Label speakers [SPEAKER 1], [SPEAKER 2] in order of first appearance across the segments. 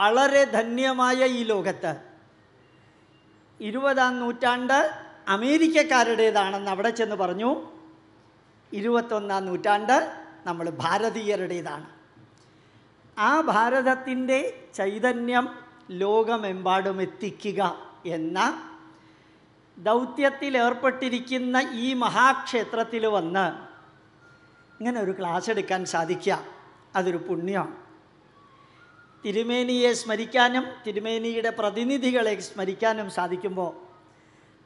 [SPEAKER 1] വളരെ ധന്യമായ ഈ ലോകത്ത് ഇരുപതാം നൂറ്റാണ്ട് അമേരിക്കക്കാരുടേതാണെന്ന് അവിടെ ചെന്ന് പറഞ്ഞു ഇരുപത്തൊന്നാം നൂറ്റാണ്ട് നമ്മൾ ഭാരതീയരുടേതാണ് ആ ഭാരതത്തിൻ്റെ ചൈതന്യം ലോകമെമ്പാടും എത്തിക്കുക എന്ന ദൗത്യത്തിൽ ഏർപ്പെട്ടിരിക്കുന്ന ഈ മഹാക്ഷേത്രത്തിൽ വന്ന് ഇങ്ങനെ ഒരു ക്ലാസ് എടുക്കാൻ സാധിക്കുക അതൊരു പുണ്യമാണ് തിരുമേനിയെ സ്മരിക്കാനും തിരുമേനിയുടെ പ്രതിനിധികളെ സ്മരിക്കാനും സാധിക്കുമ്പോൾ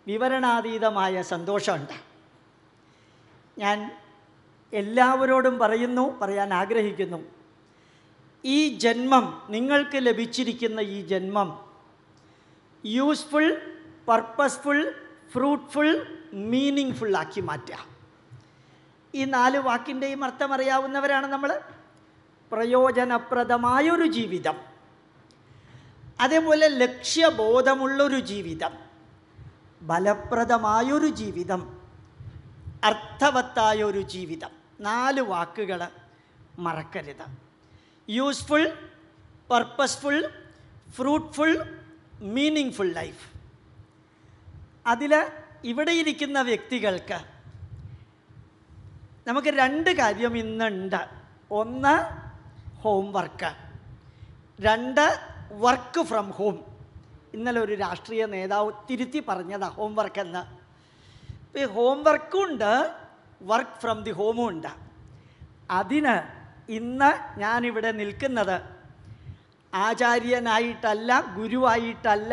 [SPEAKER 1] വിവരണാതീതമായ സന്തോഷമുണ്ട് ഞാൻ എല്ലാവരോടും പറയുന്നു പറയാൻ ആഗ്രഹിക്കുന്നു ഈ ജന്മം നിങ്ങൾക്ക് ലഭിച്ചിരിക്കുന്ന ഈ ജന്മം യൂസ്ഫുൾ പർപ്പസ്ഫുൾ ഫ്രൂട്ട്ഫുൾ മീനിങ് ഫുള്ളാക്കി മാറ്റുക ഈ നാല് വാക്കിൻ്റെയും അർത്ഥം അറിയാവുന്നവരാണ് നമ്മൾ പ്രയോജനപ്രദമായൊരു ജീവിതം അതേപോലെ ലക്ഷ്യബോധമുള്ളൊരു ജീവിതം ഫലപ്രദമായൊരു ജീവിതം അർത്ഥവത്തായൊരു ജീവിതം നാല് വാക്കുകൾ മറക്കരുത് useful purposeful fruitful meaningful life അതിൽ ഇവിടെ ഇരിക്കുന്ന വ്യക്തികൾക്ക് നമുക്ക് രണ്ട് കാര്യം ഇന്നുണ്ട് ഒന്ന് ഹോം വർക്ക് രണ്ട് വർക്ക് ഫ്രം ഹോം ഇന്നലെ ഒരു രാഷ്ട്രീയ നേതാവ് തിരുത്തി പറഞ്ഞതാണ് ഹോം വർക്ക് എന്ന് ഇപ്പോൾ ഈ ഹോം വർക്കും ഉണ്ട് വർക്ക് ഫ്രം ദി ഹോമും ഉണ്ട് അതിന് ഇന്ന് ഞാനിവിടെ നിൽക്കുന്നത് ആചാര്യനായിട്ടല്ല ഗുരുവായിട്ടല്ല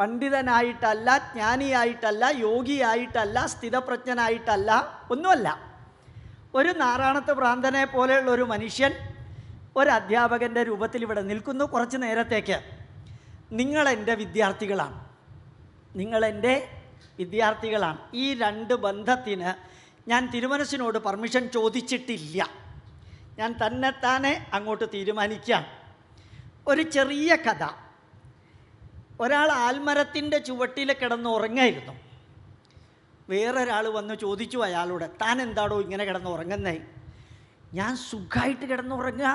[SPEAKER 1] പണ്ഡിതനായിട്ടല്ല ജ്ഞാനിയായിട്ടല്ല യോഗിയായിട്ടല്ല സ്ഥിതപ്രജ്ഞനായിട്ടല്ല ഒന്നുമല്ല ഒരു നാരായണത്ത് ഭ്രാന്തനെ പോലെയുള്ള ഒരു മനുഷ്യൻ ഒരു അധ്യാപകൻ്റെ രൂപത്തിൽ ഇവിടെ നിൽക്കുന്നു കുറച്ച് നേരത്തേക്ക് നിങ്ങളെൻ്റെ വിദ്യാർത്ഥികളാണ് നിങ്ങളെൻ്റെ വിദ്യാർത്ഥികളാണ് ഈ രണ്ട് ബന്ധത്തിന് ഞാൻ തിരുമനസിനോട് പെർമിഷൻ ചോദിച്ചിട്ടില്ല ഞാൻ തന്നെത്താനെ അങ്ങോട്ട് തീരുമാനിക്കാം ഒരു ചെറിയ കഥ ഒരാൾ ആൽമരത്തിൻ്റെ ചുവട്ടിൽ കിടന്ന് ഉറങ്ങായിരുന്നു വേറൊരാൾ വന്ന് ചോദിച്ചു അയാളോട് താൻ എന്താടോ ഇങ്ങനെ കിടന്ന് ഉറങ്ങുന്നേ ഞാൻ സുഖമായിട്ട് കിടന്നുറങ്ങുക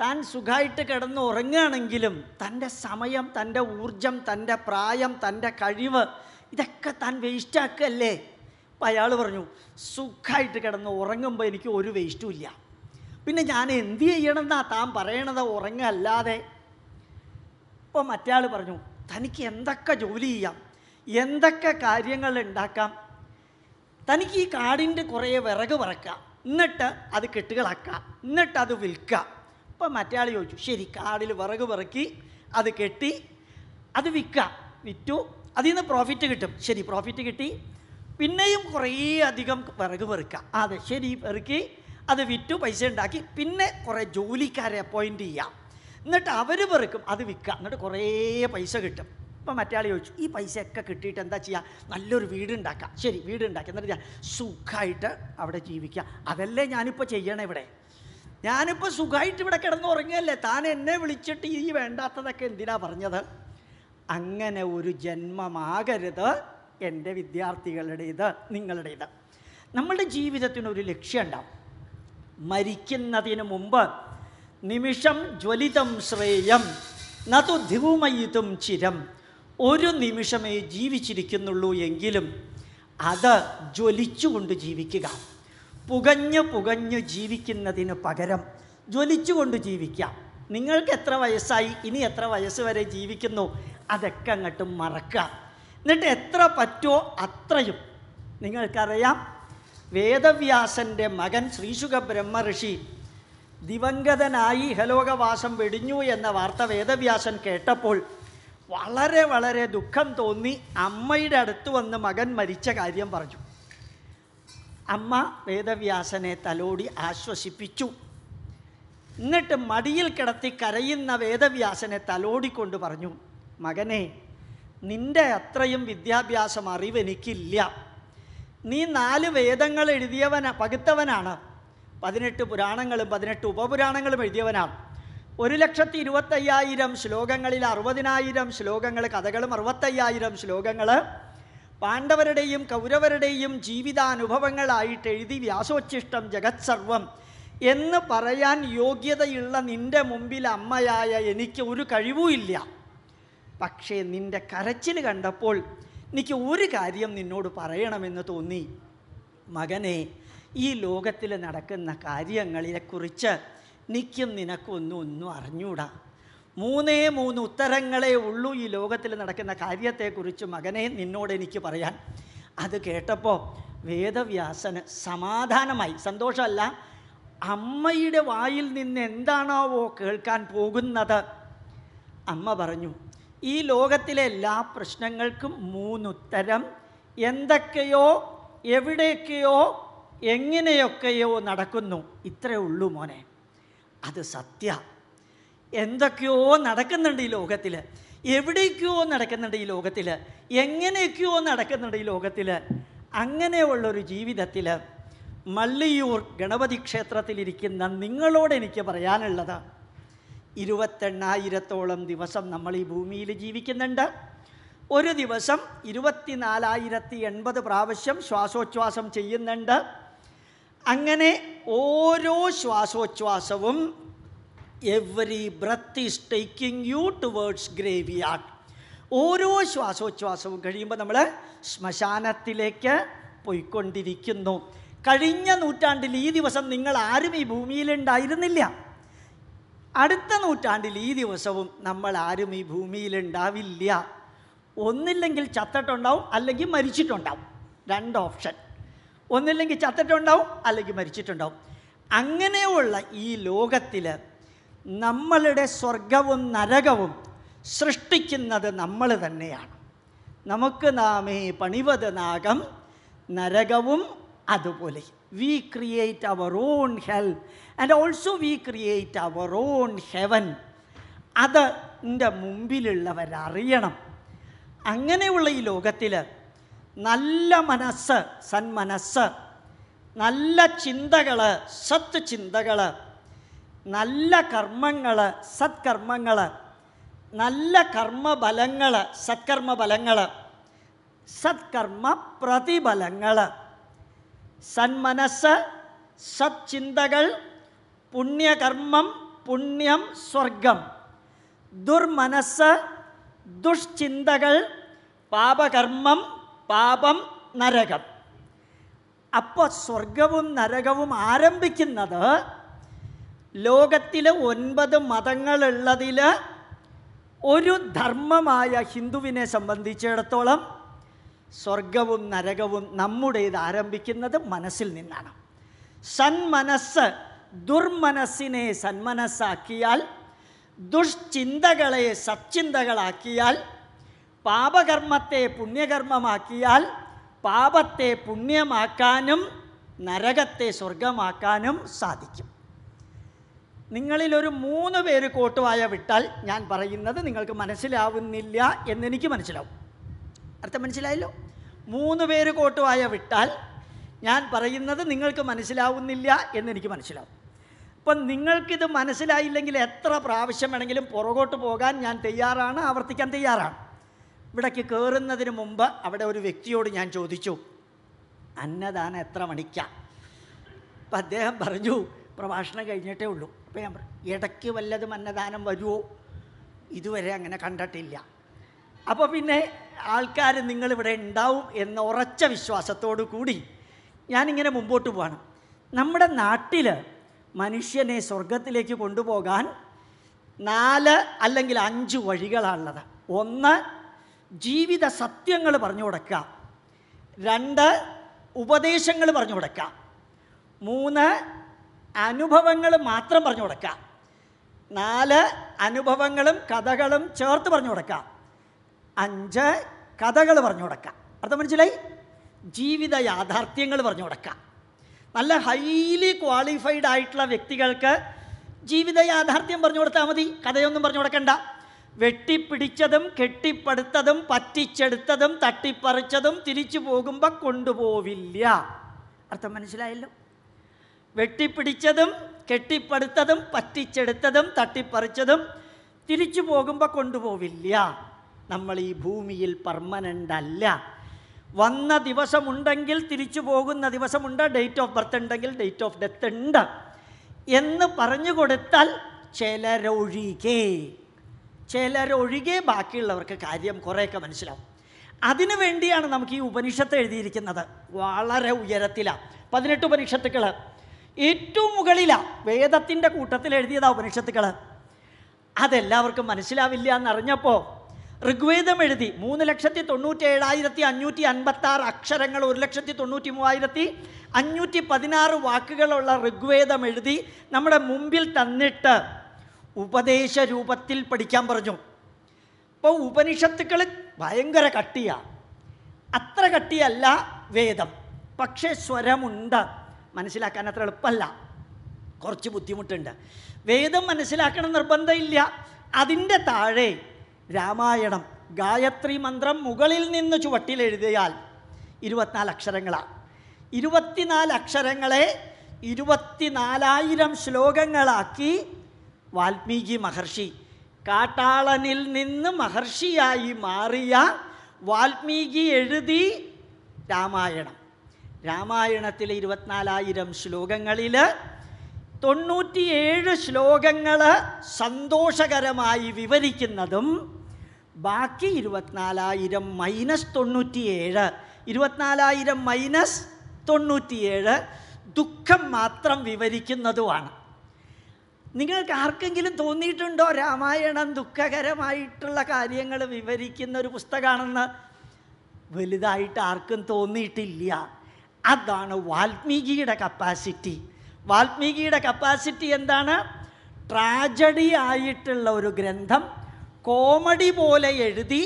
[SPEAKER 1] താൻ സുഖമായിട്ട് കിടന്ന് ഉറങ്ങുകയാണെങ്കിലും തൻ്റെ സമയം തൻ്റെ ഊർജം തൻ്റെ പ്രായം തൻ്റെ കഴിവ് ഇതൊക്കെ താൻ വേസ്റ്റാക്കുകയല്ലേ അപ്പം അയാൾ പറഞ്ഞു സുഖമായിട്ട് കിടന്ന് ഉറങ്ങുമ്പോൾ എനിക്ക് ഒരു വേസ്റ്റും ഇല്ല പിന്നെ ഞാൻ എന്ത് ചെയ്യണമെന്നാ താൻ പറയണത് ഉറങ്ങല്ലാതെ ഇപ്പോൾ മറ്റേ ആൾ പറഞ്ഞു തനിക്ക് എന്തൊക്കെ ജോലി ചെയ്യാം എന്തൊക്കെ കാര്യങ്ങൾ ഉണ്ടാക്കാം തനിക്ക് ഈ കാടിൻ്റെ കുറേ വിറക് പറക്കാം എന്നിട്ട് അത് കെട്ടുകളാക്കാം എന്നിട്ട് അത് വിൽക്കാം അപ്പം മറ്റേ ആൾ ചോദിച്ചു ശരി കാടിൽ വിറക് പിറക്കി അത് കെട്ടി അത് വിൽക്കാം വിറ്റു അതിൽ നിന്ന് പ്രോഫിറ്റ് കിട്ടും ശരി പ്രോഫിറ്റ് കിട്ടി പിന്നെയും കുറേ അധികം വിറക് പെറുക്കാം അതെ ശരി പെറുക്കി അത് വിറ്റു പൈസ ഉണ്ടാക്കി പിന്നെ കുറേ ജോലിക്കാരെ അപ്പോയിൻ്റ് ചെയ്യാം എന്നിട്ട് അവർ പെറുക്കും അത് വിൽക്കാം എന്നിട്ട് കുറേ പൈസ കിട്ടും ഇപ്പം ആൾ ചോദിച്ചു ഈ പൈസയൊക്കെ കിട്ടിയിട്ട് എന്താ ചെയ്യുക നല്ലൊരു വീട് ഉണ്ടാക്കാം ശരി വീട് ഉണ്ടാക്കി എന്നിട്ട് സുഖമായിട്ട് അവിടെ ജീവിക്കാം അതല്ലേ ഞാനിപ്പോൾ ചെയ്യണേ ഇവിടെ ഞാനിപ്പോൾ സുഖമായിട്ട് ഇവിടെ കിടന്ന് ഉറങ്ങിയല്ലേ താൻ എന്നെ വിളിച്ചിട്ട് ഈ വേണ്ടാത്തതൊക്കെ എന്തിനാ പറഞ്ഞത് അങ്ങനെ ഒരു ജന്മമാകരുത് എൻ്റെ വിദ്യാർത്ഥികളുടേത് നിങ്ങളുടേത് നമ്മളുടെ ജീവിതത്തിന് ഒരു ലക്ഷ്യമുണ്ടാവും മരിക്കുന്നതിന് മുമ്പ് നിമിഷം ജ്വലിതം ശ്രേയം നതു ധിവുമയിതും ചിരം ഒരു നിമിഷമേ ജീവിച്ചിരിക്കുന്നുള്ളൂ എങ്കിലും അത് ജ്വലിച്ചുകൊണ്ട് ജീവിക്കുക പുകഞ്ഞ് പുകഞ്ഞ് ജീവിക്കുന്നതിന് പകരം ജ്വലിച്ചുകൊണ്ട് ജീവിക്കാം നിങ്ങൾക്ക് എത്ര വയസ്സായി ഇനി എത്ര വയസ്സ് വരെ ജീവിക്കുന്നു അതൊക്കെ അങ്ങോട്ട് മറക്കുക എന്നിട്ട് എത്ര പറ്റുമോ അത്രയും നിങ്ങൾക്കറിയാം വേദവ്യാസൻ്റെ മകൻ ശ്രീശുഖ ബ്രഹ്മ ഋഷി ദിവംഗതനായി ഹലോകവാസം വെടിഞ്ഞു എന്ന വാർത്ത വേദവ്യാസൻ കേട്ടപ്പോൾ വളരെ വളരെ ദുഃഖം തോന്നി അമ്മയുടെ അടുത്ത് വന്ന് മകൻ മരിച്ച കാര്യം പറഞ്ഞു അമ്മ വേദവ്യാസനെ തലോടി ആശ്വസിപ്പിച്ചു എന്നിട്ട് മടിയിൽ കിടത്തി കരയുന്ന വേദവ്യാസനെ തലോടിക്കൊണ്ട് പറഞ്ഞു മകനെ നിൻ്റെ അത്രയും വിദ്യാഭ്യാസം അറിവ് എനിക്കില്ല നീ നാല് വേദങ്ങൾ എഴുതിയവന പകുത്തവനാണ് പതിനെട്ട് പുരാണങ്ങളും പതിനെട്ട് ഉപപുരാണങ്ങളും എഴുതിയവനാണ് ഒരു ലക്ഷത്തി ഇരുപത്തയ്യായിരം ശ്ലോകങ്ങളിൽ അറുപതിനായിരം ശ്ലോകങ്ങൾ കഥകളും അറുപത്തയ്യായിരം ശ്ലോകങ്ങൾ പാണ്ഡവരുടെയും കൗരവരുടെയും ജീവിതാനുഭവങ്ങളായിട്ട് എഴുതി വ്യാസോച്ഛിഷ്ടം ജഗത് സർവം എന്ന് പറയാൻ യോഗ്യതയുള്ള നിൻ്റെ മുമ്പിൽ അമ്മയായ എനിക്ക് ഒരു കഴിവുമില്ല പക്ഷേ നിൻ്റെ കരച്ചിൽ കണ്ടപ്പോൾ എനിക്ക് ഒരു കാര്യം നിന്നോട് പറയണമെന്ന് തോന്നി മകനെ ഈ ലോകത്തിൽ നടക്കുന്ന കാര്യങ്ങളെക്കുറിച്ച് എനിക്കും നിനക്കൊന്നും ഒന്നും അറിഞ്ഞൂടാ മൂന്നേ മൂന്ന് ഉത്തരങ്ങളേ ഉള്ളൂ ഈ ലോകത്തിൽ നടക്കുന്ന കാര്യത്തെക്കുറിച്ച് മകനെ നിന്നോട് എനിക്ക് പറയാൻ അത് കേട്ടപ്പോൾ വേദവ്യാസന് സമാധാനമായി സന്തോഷമല്ല അമ്മയുടെ വായിൽ നിന്ന് എന്താണാവോ കേൾക്കാൻ പോകുന്നത് അമ്മ പറഞ്ഞു ഈ ലോകത്തിലെ എല്ലാ പ്രശ്നങ്ങൾക്കും മൂന്നുത്തരം എന്തൊക്കെയോ എവിടെയൊക്കെയോ എങ്ങനെയൊക്കെയോ നടക്കുന്നു ഇത്രയേ ഉള്ളൂ മോനെ അത് സത്യം എന്തൊക്കെയോ നടക്കുന്നുണ്ട് ഈ ലോകത്തിൽ എവിടേക്കോ നടക്കുന്നുണ്ട് ഈ ലോകത്തിൽ എങ്ങനെയൊക്കെയോ നടക്കുന്നുണ്ട് ഈ ലോകത്തിൽ അങ്ങനെയുള്ളൊരു ജീവിതത്തിൽ മള്ളിയൂർ ഗണപതി ക്ഷേത്രത്തിലിരിക്കുന്ന നിങ്ങളോട് എനിക്ക് പറയാനുള്ളത് ഇരുപത്തെണ്ണായിരത്തോളം ദിവസം നമ്മൾ ഈ ഭൂമിയിൽ ജീവിക്കുന്നുണ്ട് ഒരു ദിവസം ഇരുപത്തിനാലായിരത്തി എൺപത് പ്രാവശ്യം ശ്വാസോച്ഛ്വാസം ചെയ്യുന്നുണ്ട് അങ്ങനെ ഓരോ ശ്വാസോച്ഛ്വാസവും every breath is taking you towards graveyard ഓരോ ശ്വാസോച്ഛ്വാസവും കഴിയുമ്പോൾ നമ്മൾ ശ്മശാനത്തിലേക്ക് പോയിക്കൊണ്ടിരിക്കുന്നു കഴിഞ്ഞ നൂറ്റാണ്ടിൽ ഈ ദിവസം നിങ്ങൾ ആരും ഈ ഭൂമിയിലുണ്ടായിരുന്നില്ല അടുത്ത നൂറ്റാണ്ടിൽ ഈ ദിവസവും നമ്മൾ ആരും ഈ ഭൂമിയിലുണ്ടാവില്ല ഒന്നില്ലെങ്കിൽ ചത്തിട്ടുണ്ടാവും അല്ലെങ്കിൽ മരിച്ചിട്ടുണ്ടാവും രണ്ട് ഓപ്ഷൻ ഒന്നില്ലെങ്കിൽ ചത്തിട്ടുണ്ടാവും അല്ലെങ്കിൽ മരിച്ചിട്ടുണ്ടാവും അങ്ങനെയുള്ള ഈ ലോകത്തിൽ നമ്മളുടെ സ്വർഗവും നരകവും സൃഷ്ടിക്കുന്നത് നമ്മൾ തന്നെയാണ് നമുക്ക് നാമേ പണിവത് നാഗം നരകവും അതുപോലെ we create our own hell and also we create our own heaven അത് എൻ്റെ മുമ്പിലുള്ളവരറിയണം അങ്ങനെയുള്ള ഈ ലോകത്തിൽ നല്ല മനസ്സ് സന്മനസ്സ് നല്ല ചിന്തകൾ സത്ത് ചിന്തകൾ നല്ല കർമ്മങ്ങൾ സത്കർമ്മങ്ങൾ നല്ല കർമ്മബലങ്ങൾ സത്കർമ്മബലങ്ങൾ സത്കർമ്മ പ്രതിഫലങ്ങൾ സന്മനസ് സത്ചിന്തകൾ പുണ്യകർമ്മം പുണ്യം സ്വർഗം ദുർമനസ് ദുഷ്ചിന്തകൾ പാപകർമ്മം പാപം നരകം അപ്പോൾ സ്വർഗവും നരകവും ആരംഭിക്കുന്നത് ലോകത്തിലെ ഒൻപത് മതങ്ങളുള്ളതിൽ ഒരു ധർമ്മമായ ഹിന്ദുവിനെ സംബന്ധിച്ചിടത്തോളം സ്വർഗവും നരകവും നമ്മുടേത് ആരംഭിക്കുന്നത് മനസ്സിൽ നിന്നാണ് സന്മനസ് ദുർമനസ്സിനെ സന്മനസ്സാക്കിയാൽ ദുഷ്ചിന്തകളെ സച്ചിന്തകളാക്കിയാൽ പാപകർമ്മത്തെ പുണ്യകർമ്മമാക്കിയാൽ പാപത്തെ പുണ്യമാക്കാനും നരകത്തെ സ്വർഗമാക്കാനും സാധിക്കും നിങ്ങളിൽ ഒരു മൂന്ന് പേര് കോട്ടുവായ വിട്ടാൽ ഞാൻ പറയുന്നത് നിങ്ങൾക്ക് മനസ്സിലാവുന്നില്ല എന്നെനിക്ക് മനസ്സിലാവും അർത്ഥം മനസ്സിലായല്ലോ മൂന്ന് പേര് കോട്ടുവായ വിട്ടാൽ ഞാൻ പറയുന്നത് നിങ്ങൾക്ക് മനസ്സിലാവുന്നില്ല എന്നെനിക്ക് മനസ്സിലാവും അപ്പം നിങ്ങൾക്കിത് മനസ്സിലായില്ലെങ്കിൽ എത്ര പ്രാവശ്യം വേണമെങ്കിലും പുറകോട്ട് പോകാൻ ഞാൻ തയ്യാറാണ് ആവർത്തിക്കാൻ തയ്യാറാണ് ഇവിടേക്ക് കയറുന്നതിന് മുമ്പ് അവിടെ ഒരു വ്യക്തിയോട് ഞാൻ ചോദിച്ചു അന്നദാനം എത്ര മണിക്കാം അപ്പം അദ്ദേഹം പറഞ്ഞു പ്രഭാഷണം കഴിഞ്ഞിട്ടേ ഉള്ളൂ അപ്പം ഞാൻ പറഞ്ഞു ഇടയ്ക്ക് വല്ലതും അന്നദാനം വരുമോ ഇതുവരെ അങ്ങനെ കണ്ടിട്ടില്ല അപ്പോൾ പിന്നെ ആൾക്കാർ നിങ്ങളിവിടെ ഉണ്ടാവും എന്ന ഉറച്ച വിശ്വാസത്തോടു കൂടി ഞാനിങ്ങനെ മുമ്പോട്ട് പോവാണ് നമ്മുടെ നാട്ടിൽ മനുഷ്യനെ സ്വർഗത്തിലേക്ക് കൊണ്ടുപോകാൻ നാല് അല്ലെങ്കിൽ അഞ്ച് വഴികളാണുള്ളത് ഒന്ന് ജീവിത സത്യങ്ങൾ പറഞ്ഞു കൊടുക്കുക രണ്ട് ഉപദേശങ്ങൾ പറഞ്ഞു കൊടുക്കുക മൂന്ന് അനുഭവങ്ങൾ മാത്രം പറഞ്ഞു കൊടുക്കാം നാല് അനുഭവങ്ങളും കഥകളും ചേർത്ത് പറഞ്ഞു കൊടുക്കാം അഞ്ച് കഥകൾ പറഞ്ഞു കൊടുക്കാം അർത്ഥം മനസ്സിലായി ജീവിത യാഥാർത്ഥ്യങ്ങൾ പറഞ്ഞു കൊടുക്കാം നല്ല ഹൈലി ക്വാളിഫൈഡ് ആയിട്ടുള്ള വ്യക്തികൾക്ക് ജീവിത യാഥാർത്ഥ്യം പറഞ്ഞു കൊടുത്താൽ മതി കഥയൊന്നും പറഞ്ഞു കൊടുക്കണ്ട വെട്ടിപ്പിടിച്ചതും കെട്ടിപ്പടുത്തതും പറ്റിച്ചെടുത്തതും തട്ടിപ്പറിച്ചതും തിരിച്ചു പോകുമ്പോൾ കൊണ്ടുപോവില്ല അർത്ഥം മനസ്സിലായല്ലോ വെട്ടിപ്പിടിച്ചതും കെട്ടിപ്പടുത്തതും പറ്റിച്ചെടുത്തതും തട്ടിപ്പറിച്ചതും തിരിച്ചു പോകുമ്പോൾ കൊണ്ടുപോവില്ല നമ്മൾ ഈ ഭൂമിയിൽ പെർമനൻ്റ് അല്ല വന്ന ദിവസമുണ്ടെങ്കിൽ തിരിച്ചു പോകുന്ന ദിവസമുണ്ട് ഡേറ്റ് ഓഫ് ബർത്ത് ഉണ്ടെങ്കിൽ ഡേറ്റ് ഓഫ് ഡെത്ത് ഉണ്ട് എന്ന് പറഞ്ഞു കൊടുത്താൽ ചിലരൊഴികെ ചിലരൊഴികെ ബാക്കിയുള്ളവർക്ക് കാര്യം കുറേയൊക്കെ മനസ്സിലാവും അതിനു വേണ്ടിയാണ് നമുക്ക് ഈ ഉപനിഷത്ത് എഴുതിയിരിക്കുന്നത് വളരെ ഉയരത്തിലാണ് പതിനെട്ട് ഉപനിഷത്തുക്കൾ ഏറ്റവും മുകളിലാണ് വേദത്തിൻ്റെ കൂട്ടത്തിൽ എഴുതിയതാ ഉപനിഷത്തുക്കൾ അതെല്ലാവർക്കും മനസ്സിലാവില്ല എന്നറിഞ്ഞപ്പോൾ ഋഗ്വേദം എഴുതി മൂന്ന് ലക്ഷത്തി തൊണ്ണൂറ്റി ഏഴായിരത്തി അഞ്ഞൂറ്റി അൻപത്തി ആറ് അക്ഷരങ്ങൾ ഒരു ലക്ഷത്തി തൊണ്ണൂറ്റി മൂവായിരത്തി അഞ്ഞൂറ്റി പതിനാറ് വാക്കുകളുള്ള ഋഗ്വേദം എഴുതി നമ്മുടെ മുമ്പിൽ തന്നിട്ട് ഉപദേശ രൂപത്തിൽ പഠിക്കാൻ പറഞ്ഞു അപ്പോൾ ഉപനിഷത്തുക്കൾ ഭയങ്കര കട്ടിയാണ് അത്ര കട്ടിയല്ല വേദം പക്ഷേ സ്വരമുണ്ട് മനസ്സിലാക്കാൻ അത്ര എളുപ്പമല്ല കുറച്ച് ബുദ്ധിമുട്ടുണ്ട് വേദം മനസ്സിലാക്കണം നിർബന്ധമില്ല അതിൻ്റെ താഴെ രാമായണം ഗായത്രി മന്ത്രം മുകളിൽ നിന്ന് ചുവട്ടിൽ എഴുതിയാൽ ഇരുപത്തിനാല് അക്ഷരങ്ങളാണ് ഇരുപത്തിനാല് അക്ഷരങ്ങളെ ഇരുപത്തിനാലായിരം ശ്ലോകങ്ങളാക്കി വാൽമീകി മഹർഷി കാട്ടാളനിൽ നിന്ന് മഹർഷിയായി മാറിയ വാൽമീകി എഴുതി രാമായണം രാമായണത്തിലെ ഇരുപത്തിനാലായിരം ശ്ലോകങ്ങളിൽ തൊണ്ണൂറ്റിയേഴ് ശ്ലോകങ്ങൾ സന്തോഷകരമായി വിവരിക്കുന്നതും ബാക്കി ഇരുപത്തിനാലായിരം മൈനസ് തൊണ്ണൂറ്റിയേഴ് ഇരുപത്തിനാലായിരം മൈനസ് തൊണ്ണൂറ്റിയേഴ് ദുഃഖം മാത്രം വിവരിക്കുന്നതുമാണ് നിങ്ങൾക്ക് ആർക്കെങ്കിലും തോന്നിയിട്ടുണ്ടോ രാമായണം ദുഃഖകരമായിട്ടുള്ള കാര്യങ്ങൾ വിവരിക്കുന്ന ഒരു പുസ്തകമാണെന്ന് വലുതായിട്ട് ആർക്കും തോന്നിയിട്ടില്ല അതാണ് വാൽമീകിയുടെ കപ്പാസിറ്റി വാൽമീകിയുടെ കപ്പാസിറ്റി എന്താണ് ട്രാജഡി ആയിട്ടുള്ള ഒരു ഗ്രന്ഥം കോമഡി പോലെ എഴുതി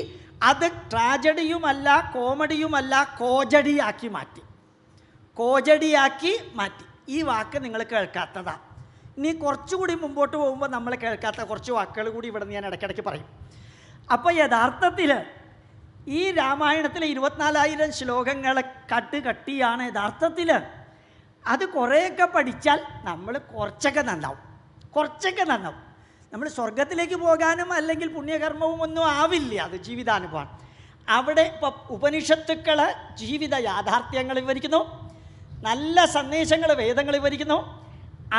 [SPEAKER 1] അത് ട്രാജഡിയുമല്ല കോമഡിയുമല്ല കോജടിയാക്കി മാറ്റി കോജടിയാക്കി മാറ്റി ഈ വാക്ക് നിങ്ങൾ കേൾക്കാത്തതാണ് ഇനി കുറച്ചുകൂടി മുമ്പോട്ട് പോകുമ്പോൾ നമ്മൾ കേൾക്കാത്ത കുറച്ച് വാക്കുകൾ കൂടി ഇവിടെ ഞാൻ ഇടയ്ക്കിടയ്ക്ക് പറയും അപ്പോൾ യഥാർത്ഥത്തിൽ ഈ രാമായണത്തിലെ ഇരുപത്തിനാലായിരം ശ്ലോകങ്ങളെ കട്ട് കട്ടിയാണ് യഥാർത്ഥത്തിൽ അത് കുറേയൊക്കെ പഠിച്ചാൽ നമ്മൾ കുറച്ചൊക്കെ നന്നാവും കുറച്ചൊക്കെ നന്നാവും നമ്മൾ സ്വർഗത്തിലേക്ക് പോകാനും അല്ലെങ്കിൽ പുണ്യകർമ്മവും ഒന്നും ആവില്ല അത് ജീവിതാനുഭവം അവിടെ ഇപ്പം ഉപനിഷത്തുക്കൾ ജീവിത യാഥാർത്ഥ്യങ്ങൾ വിവരിക്കുന്നു നല്ല സന്ദേശങ്ങൾ വേദങ്ങൾ വിവരിക്കുന്നു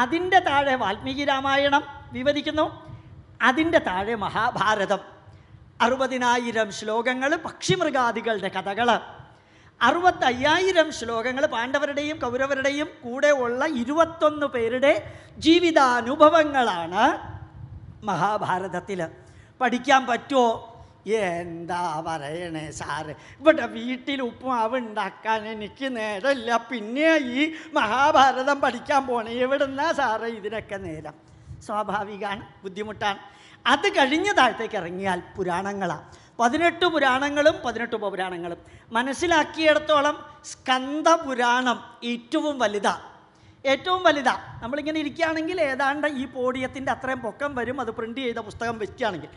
[SPEAKER 1] അതിൻ്റെ താഴെ വാൽമീകി രാമായണം വിവരിക്കുന്നു അതിൻ്റെ താഴെ മഹാഭാരതം അറുപതിനായിരം ശ്ലോകങ്ങൾ പക്ഷിമൃഗാദികളുടെ കഥകൾ അറുപത്തയ്യായിരം ശ്ലോകങ്ങൾ പാണ്ഡവരുടെയും കൗരവരുടെയും കൂടെ ഉള്ള ഇരുപത്തൊന്ന് പേരുടെ ജീവിതാനുഭവങ്ങളാണ് മഹാഭാരതത്തിൽ പഠിക്കാൻ പറ്റുമോ എന്താ പറയണേ സാറ് ഇവിടെ വീട്ടിൽ ഉപ്പുമാവ് ഉണ്ടാക്കാൻ എനിക്ക് നേരമില്ല പിന്നെ ഈ മഹാഭാരതം പഠിക്കാൻ പോണേ എവിടെന്നാ സാറേ ഇതിനൊക്കെ നേരം സ്വാഭാവികമാണ് ബുദ്ധിമുട്ടാണ് അത് കഴിഞ്ഞ താഴത്തേക്ക് ഇറങ്ങിയാൽ പുരാണങ്ങളാണ് പതിനെട്ട് പുരാണങ്ങളും പതിനെട്ട് ഉപപുരാണങ്ങളും മനസ്സിലാക്കിയിടത്തോളം സ്കന്ദ പുരാണം ഏറ്റവും വലുതാണ് ഏറ്റവും വലുതാണ് നമ്മളിങ്ങനെ ഇരിക്കുകയാണെങ്കിൽ ഏതാണ്ട് ഈ പോഡിയത്തിൻ്റെ അത്രയും പൊക്കം വരും അത് പ്രിൻ്റ് ചെയ്ത പുസ്തകം വെക്കുകയാണെങ്കിൽ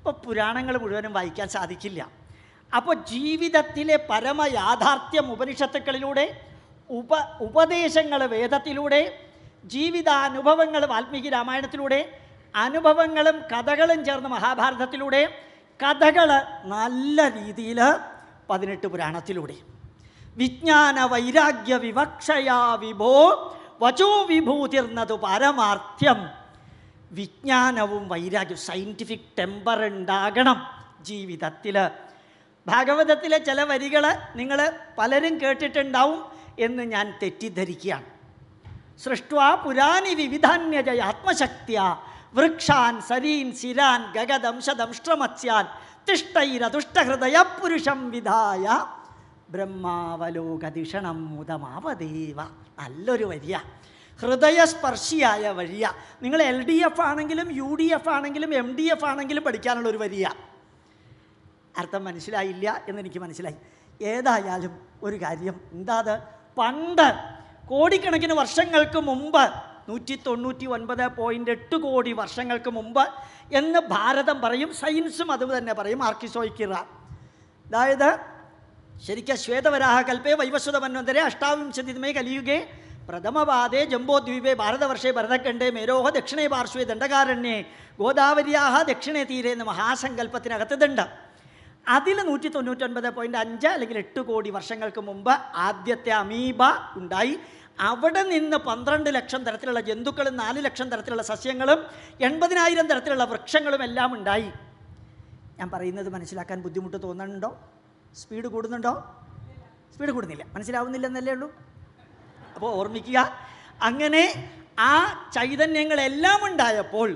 [SPEAKER 1] അപ്പോൾ പുരാണങ്ങൾ മുഴുവനും വായിക്കാൻ സാധിക്കില്ല അപ്പോൾ ജീവിതത്തിലെ യാഥാർത്ഥ്യം ഉപനിഷത്തുക്കളിലൂടെ ഉപ ഉപദേശങ്ങൾ വേദത്തിലൂടെ ജീവിതാനുഭവങ്ങൾ വാൽമീകി രാമായണത്തിലൂടെ അനുഭവങ്ങളും കഥകളും ചേർന്ന മഹാഭാരതത്തിലൂടെ കഥകൾ നല്ല രീതിയിൽ പതിനെട്ട് പുരാണത്തിലൂടെ വിജ്ഞാന വൈരാഗ്യ വിവക്ഷയാ വിഭോ വചോ വിഭൂതിർന്നത് പരമാർത്ഥ്യം വിജ്ഞാനവും വൈരാഗ്യവും സയൻറ്റിഫിക് ടെമ്പർ ഉണ്ടാകണം ജീവിതത്തിൽ ഭാഗവതത്തിലെ ചില വരികൾ നിങ്ങൾ പലരും കേട്ടിട്ടുണ്ടാവും എന്ന് ഞാൻ തെറ്റിദ്ധരിക്കുകയാണ് സൃഷ്ടുവാ പുരാനി വിവിധാന്യജ ആത്മശക്തിയാ വൃക്ഷാൻ സരീൻ ശിരാൻ ഗഗദംശദംഷ്ട്രമത്സ്യാൻ തിഷ്ടൈരതുഷ്ടഹൃദയ പുരുഷം വിധായ ബ്രഹ്മാവലോകതിഷണം മുതമാവദേവ നല്ലൊരു വരിയ ഹൃദയസ്പർശിയായ വഴിയ നിങ്ങൾ എൽ ഡി എഫ് ആണെങ്കിലും യു ഡി എഫ് ആണെങ്കിലും എം ഡി എഫ് ആണെങ്കിലും പഠിക്കാനുള്ള ഒരു വരിയ അർത്ഥം മനസ്സിലായില്ല എന്നെനിക്ക് മനസ്സിലായി ഏതായാലും ഒരു കാര്യം എന്താ അത് പണ്ട് കോടിക്കണക്കിന് വർഷങ്ങൾക്ക് മുമ്പ് നൂറ്റി തൊണ്ണൂറ്റി ഒൻപത് പോയിൻ്റ് എട്ട് കോടി വർഷങ്ങൾക്ക് മുമ്പ് എന്ന് ഭാരതം പറയും സയൻസും അത് തന്നെ പറയും ആർക്കിസോയ്ക്കിറ അതായത് ശരിക്കും ശ്വേതവരാഹകൽപ്പേ വൈവസ്വതമന്വന്തരെ അഷ്ടാവിംശതിമേ കലിയുകേ പ്രഥമപാദേ ജംബോദ്വീപേ ഭാരതവർഷേ ഭരതക്കണ്ടേ മേരോഹ ദക്ഷിണേ പാർശ്വേ ദണ്ഡകാരണ്യേ ഗോദാവരിയാഹ ദക്ഷിണേ തീരെ എന്ന മഹാസങ്കല്പത്തിനകത്ത് ദണ്ഡം അതിൽ നൂറ്റി തൊണ്ണൂറ്റൊൻപത് പോയിൻറ്റ് അഞ്ച് അല്ലെങ്കിൽ എട്ട് കോടി വർഷങ്ങൾക്ക് മുമ്പ് ആദ്യത്തെ അമീബ ഉണ്ടായി അവിടെ നിന്ന് പന്ത്രണ്ട് ലക്ഷം തരത്തിലുള്ള ജന്തുക്കളും നാല് ലക്ഷം തരത്തിലുള്ള സസ്യങ്ങളും എൺപതിനായിരം തരത്തിലുള്ള വൃക്ഷങ്ങളും എല്ലാം ഉണ്ടായി ഞാൻ പറയുന്നത് മനസ്സിലാക്കാൻ ബുദ്ധിമുട്ട് തോന്നുന്നുണ്ടോ സ്പീഡ് കൂടുന്നുണ്ടോ സ്പീഡ് കൂടുന്നില്ല മനസ്സിലാവുന്നില്ലെന്നല്ലേ ഉള്ളൂ അപ്പോൾ ഓർമ്മിക്കുക അങ്ങനെ ആ ചൈതന്യങ്ങളെല്ലാം ഉണ്ടായപ്പോൾ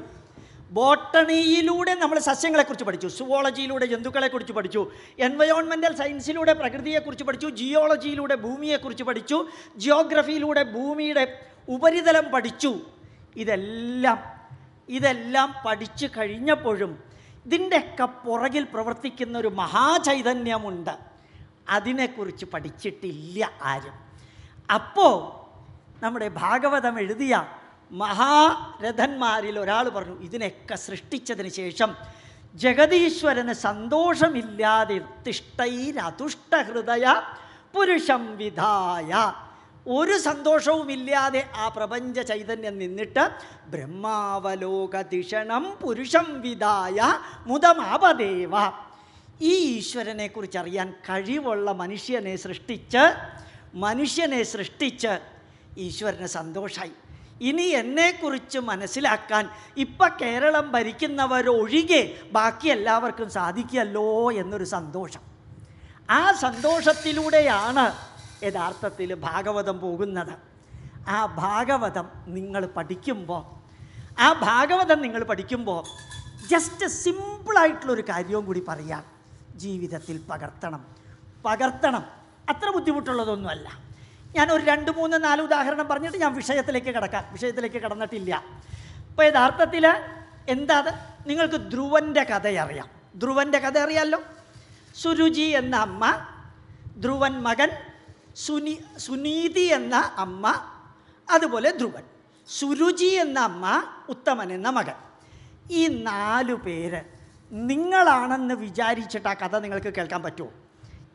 [SPEAKER 1] ബോട്ടണിയിലൂടെ നമ്മൾ സസ്യങ്ങളെക്കുറിച്ച് പഠിച്ചു സുവോളജിയിലൂടെ ജന്തുക്കളെക്കുറിച്ച് പഠിച്ചു എൻവയോൺമെൻ്റൽ സയൻസിലൂടെ പ്രകൃതിയെക്കുറിച്ച് പഠിച്ചു ജിയോളജിയിലൂടെ ഭൂമിയെക്കുറിച്ച് പഠിച്ചു ജിയോഗ്രഫിയിലൂടെ ഭൂമിയുടെ ഉപരിതലം പഠിച്ചു ഇതെല്ലാം ഇതെല്ലാം പഠിച്ചു കഴിഞ്ഞപ്പോഴും ഇതിൻ്റെയൊക്കെ പുറകിൽ പ്രവർത്തിക്കുന്ന ഒരു മഹാചൈതന്യമുണ്ട് അതിനെക്കുറിച്ച് പഠിച്ചിട്ടില്ല ആരും അപ്പോൾ നമ്മുടെ ഭാഗവതം എഴുതിയ മഹാരഥന്മാരിൽ ഒരാൾ പറഞ്ഞു ഇതിനെയൊക്കെ സൃഷ്ടിച്ചതിന് ശേഷം ജഗതീശ്വരന് സന്തോഷമില്ലാതെ തിഷ്ടൈരതുഷ്ടഹൃദയ പുരുഷം വിധായ ഒരു സന്തോഷവുമില്ലാതെ ആ പ്രപഞ്ച ചൈതന്യം നിന്നിട്ട് ബ്രഹ്മാവലോകധിഷണം പുരുഷം വിധായ മുതമാപദേവ ഈ ഈശ്വരനെ കുറിച്ച് അറിയാൻ കഴിവുള്ള മനുഷ്യനെ സൃഷ്ടിച്ച് മനുഷ്യനെ സൃഷ്ടിച്ച് ഈശ്വരന് സന്തോഷമായി ഇനി എന്നെക്കുറിച്ച് മനസ്സിലാക്കാൻ ഇപ്പം കേരളം ഭരിക്കുന്നവരൊഴികെ ബാക്കി എല്ലാവർക്കും സാധിക്കുമല്ലോ എന്നൊരു സന്തോഷം ആ സന്തോഷത്തിലൂടെയാണ് യഥാർത്ഥത്തിൽ ഭാഗവതം പോകുന്നത് ആ ഭാഗവതം നിങ്ങൾ പഠിക്കുമ്പോൾ ആ ഭാഗവതം നിങ്ങൾ പഠിക്കുമ്പോൾ ജസ്റ്റ് സിമ്പിളായിട്ടുള്ളൊരു കാര്യവും കൂടി പറയാം ജീവിതത്തിൽ പകർത്തണം പകർത്തണം അത്ര ബുദ്ധിമുട്ടുള്ളതൊന്നുമല്ല ഞാൻ ഒരു രണ്ട് മൂന്ന് നാല് ഉദാഹരണം പറഞ്ഞിട്ട് ഞാൻ വിഷയത്തിലേക്ക് കിടക്കാം വിഷയത്തിലേക്ക് കിടന്നിട്ടില്ല അപ്പോൾ യഥാർത്ഥത്തിൽ എന്താ നിങ്ങൾക്ക് ധ്രുവൻ്റെ അറിയാം ധ്രുവൻ്റെ കഥ അറിയാമല്ലോ സുരുചി എന്ന അമ്മ ധ്രുവൻ മകൻ സുനി സുനീതി എന്ന അമ്മ അതുപോലെ ധ്രുവൻ സുരുചി എന്ന അമ്മ ഉത്തമൻ എന്ന മകൻ ഈ നാലു പേര് നിങ്ങളാണെന്ന് വിചാരിച്ചിട്ട് ആ കഥ നിങ്ങൾക്ക് കേൾക്കാൻ പറ്റുമോ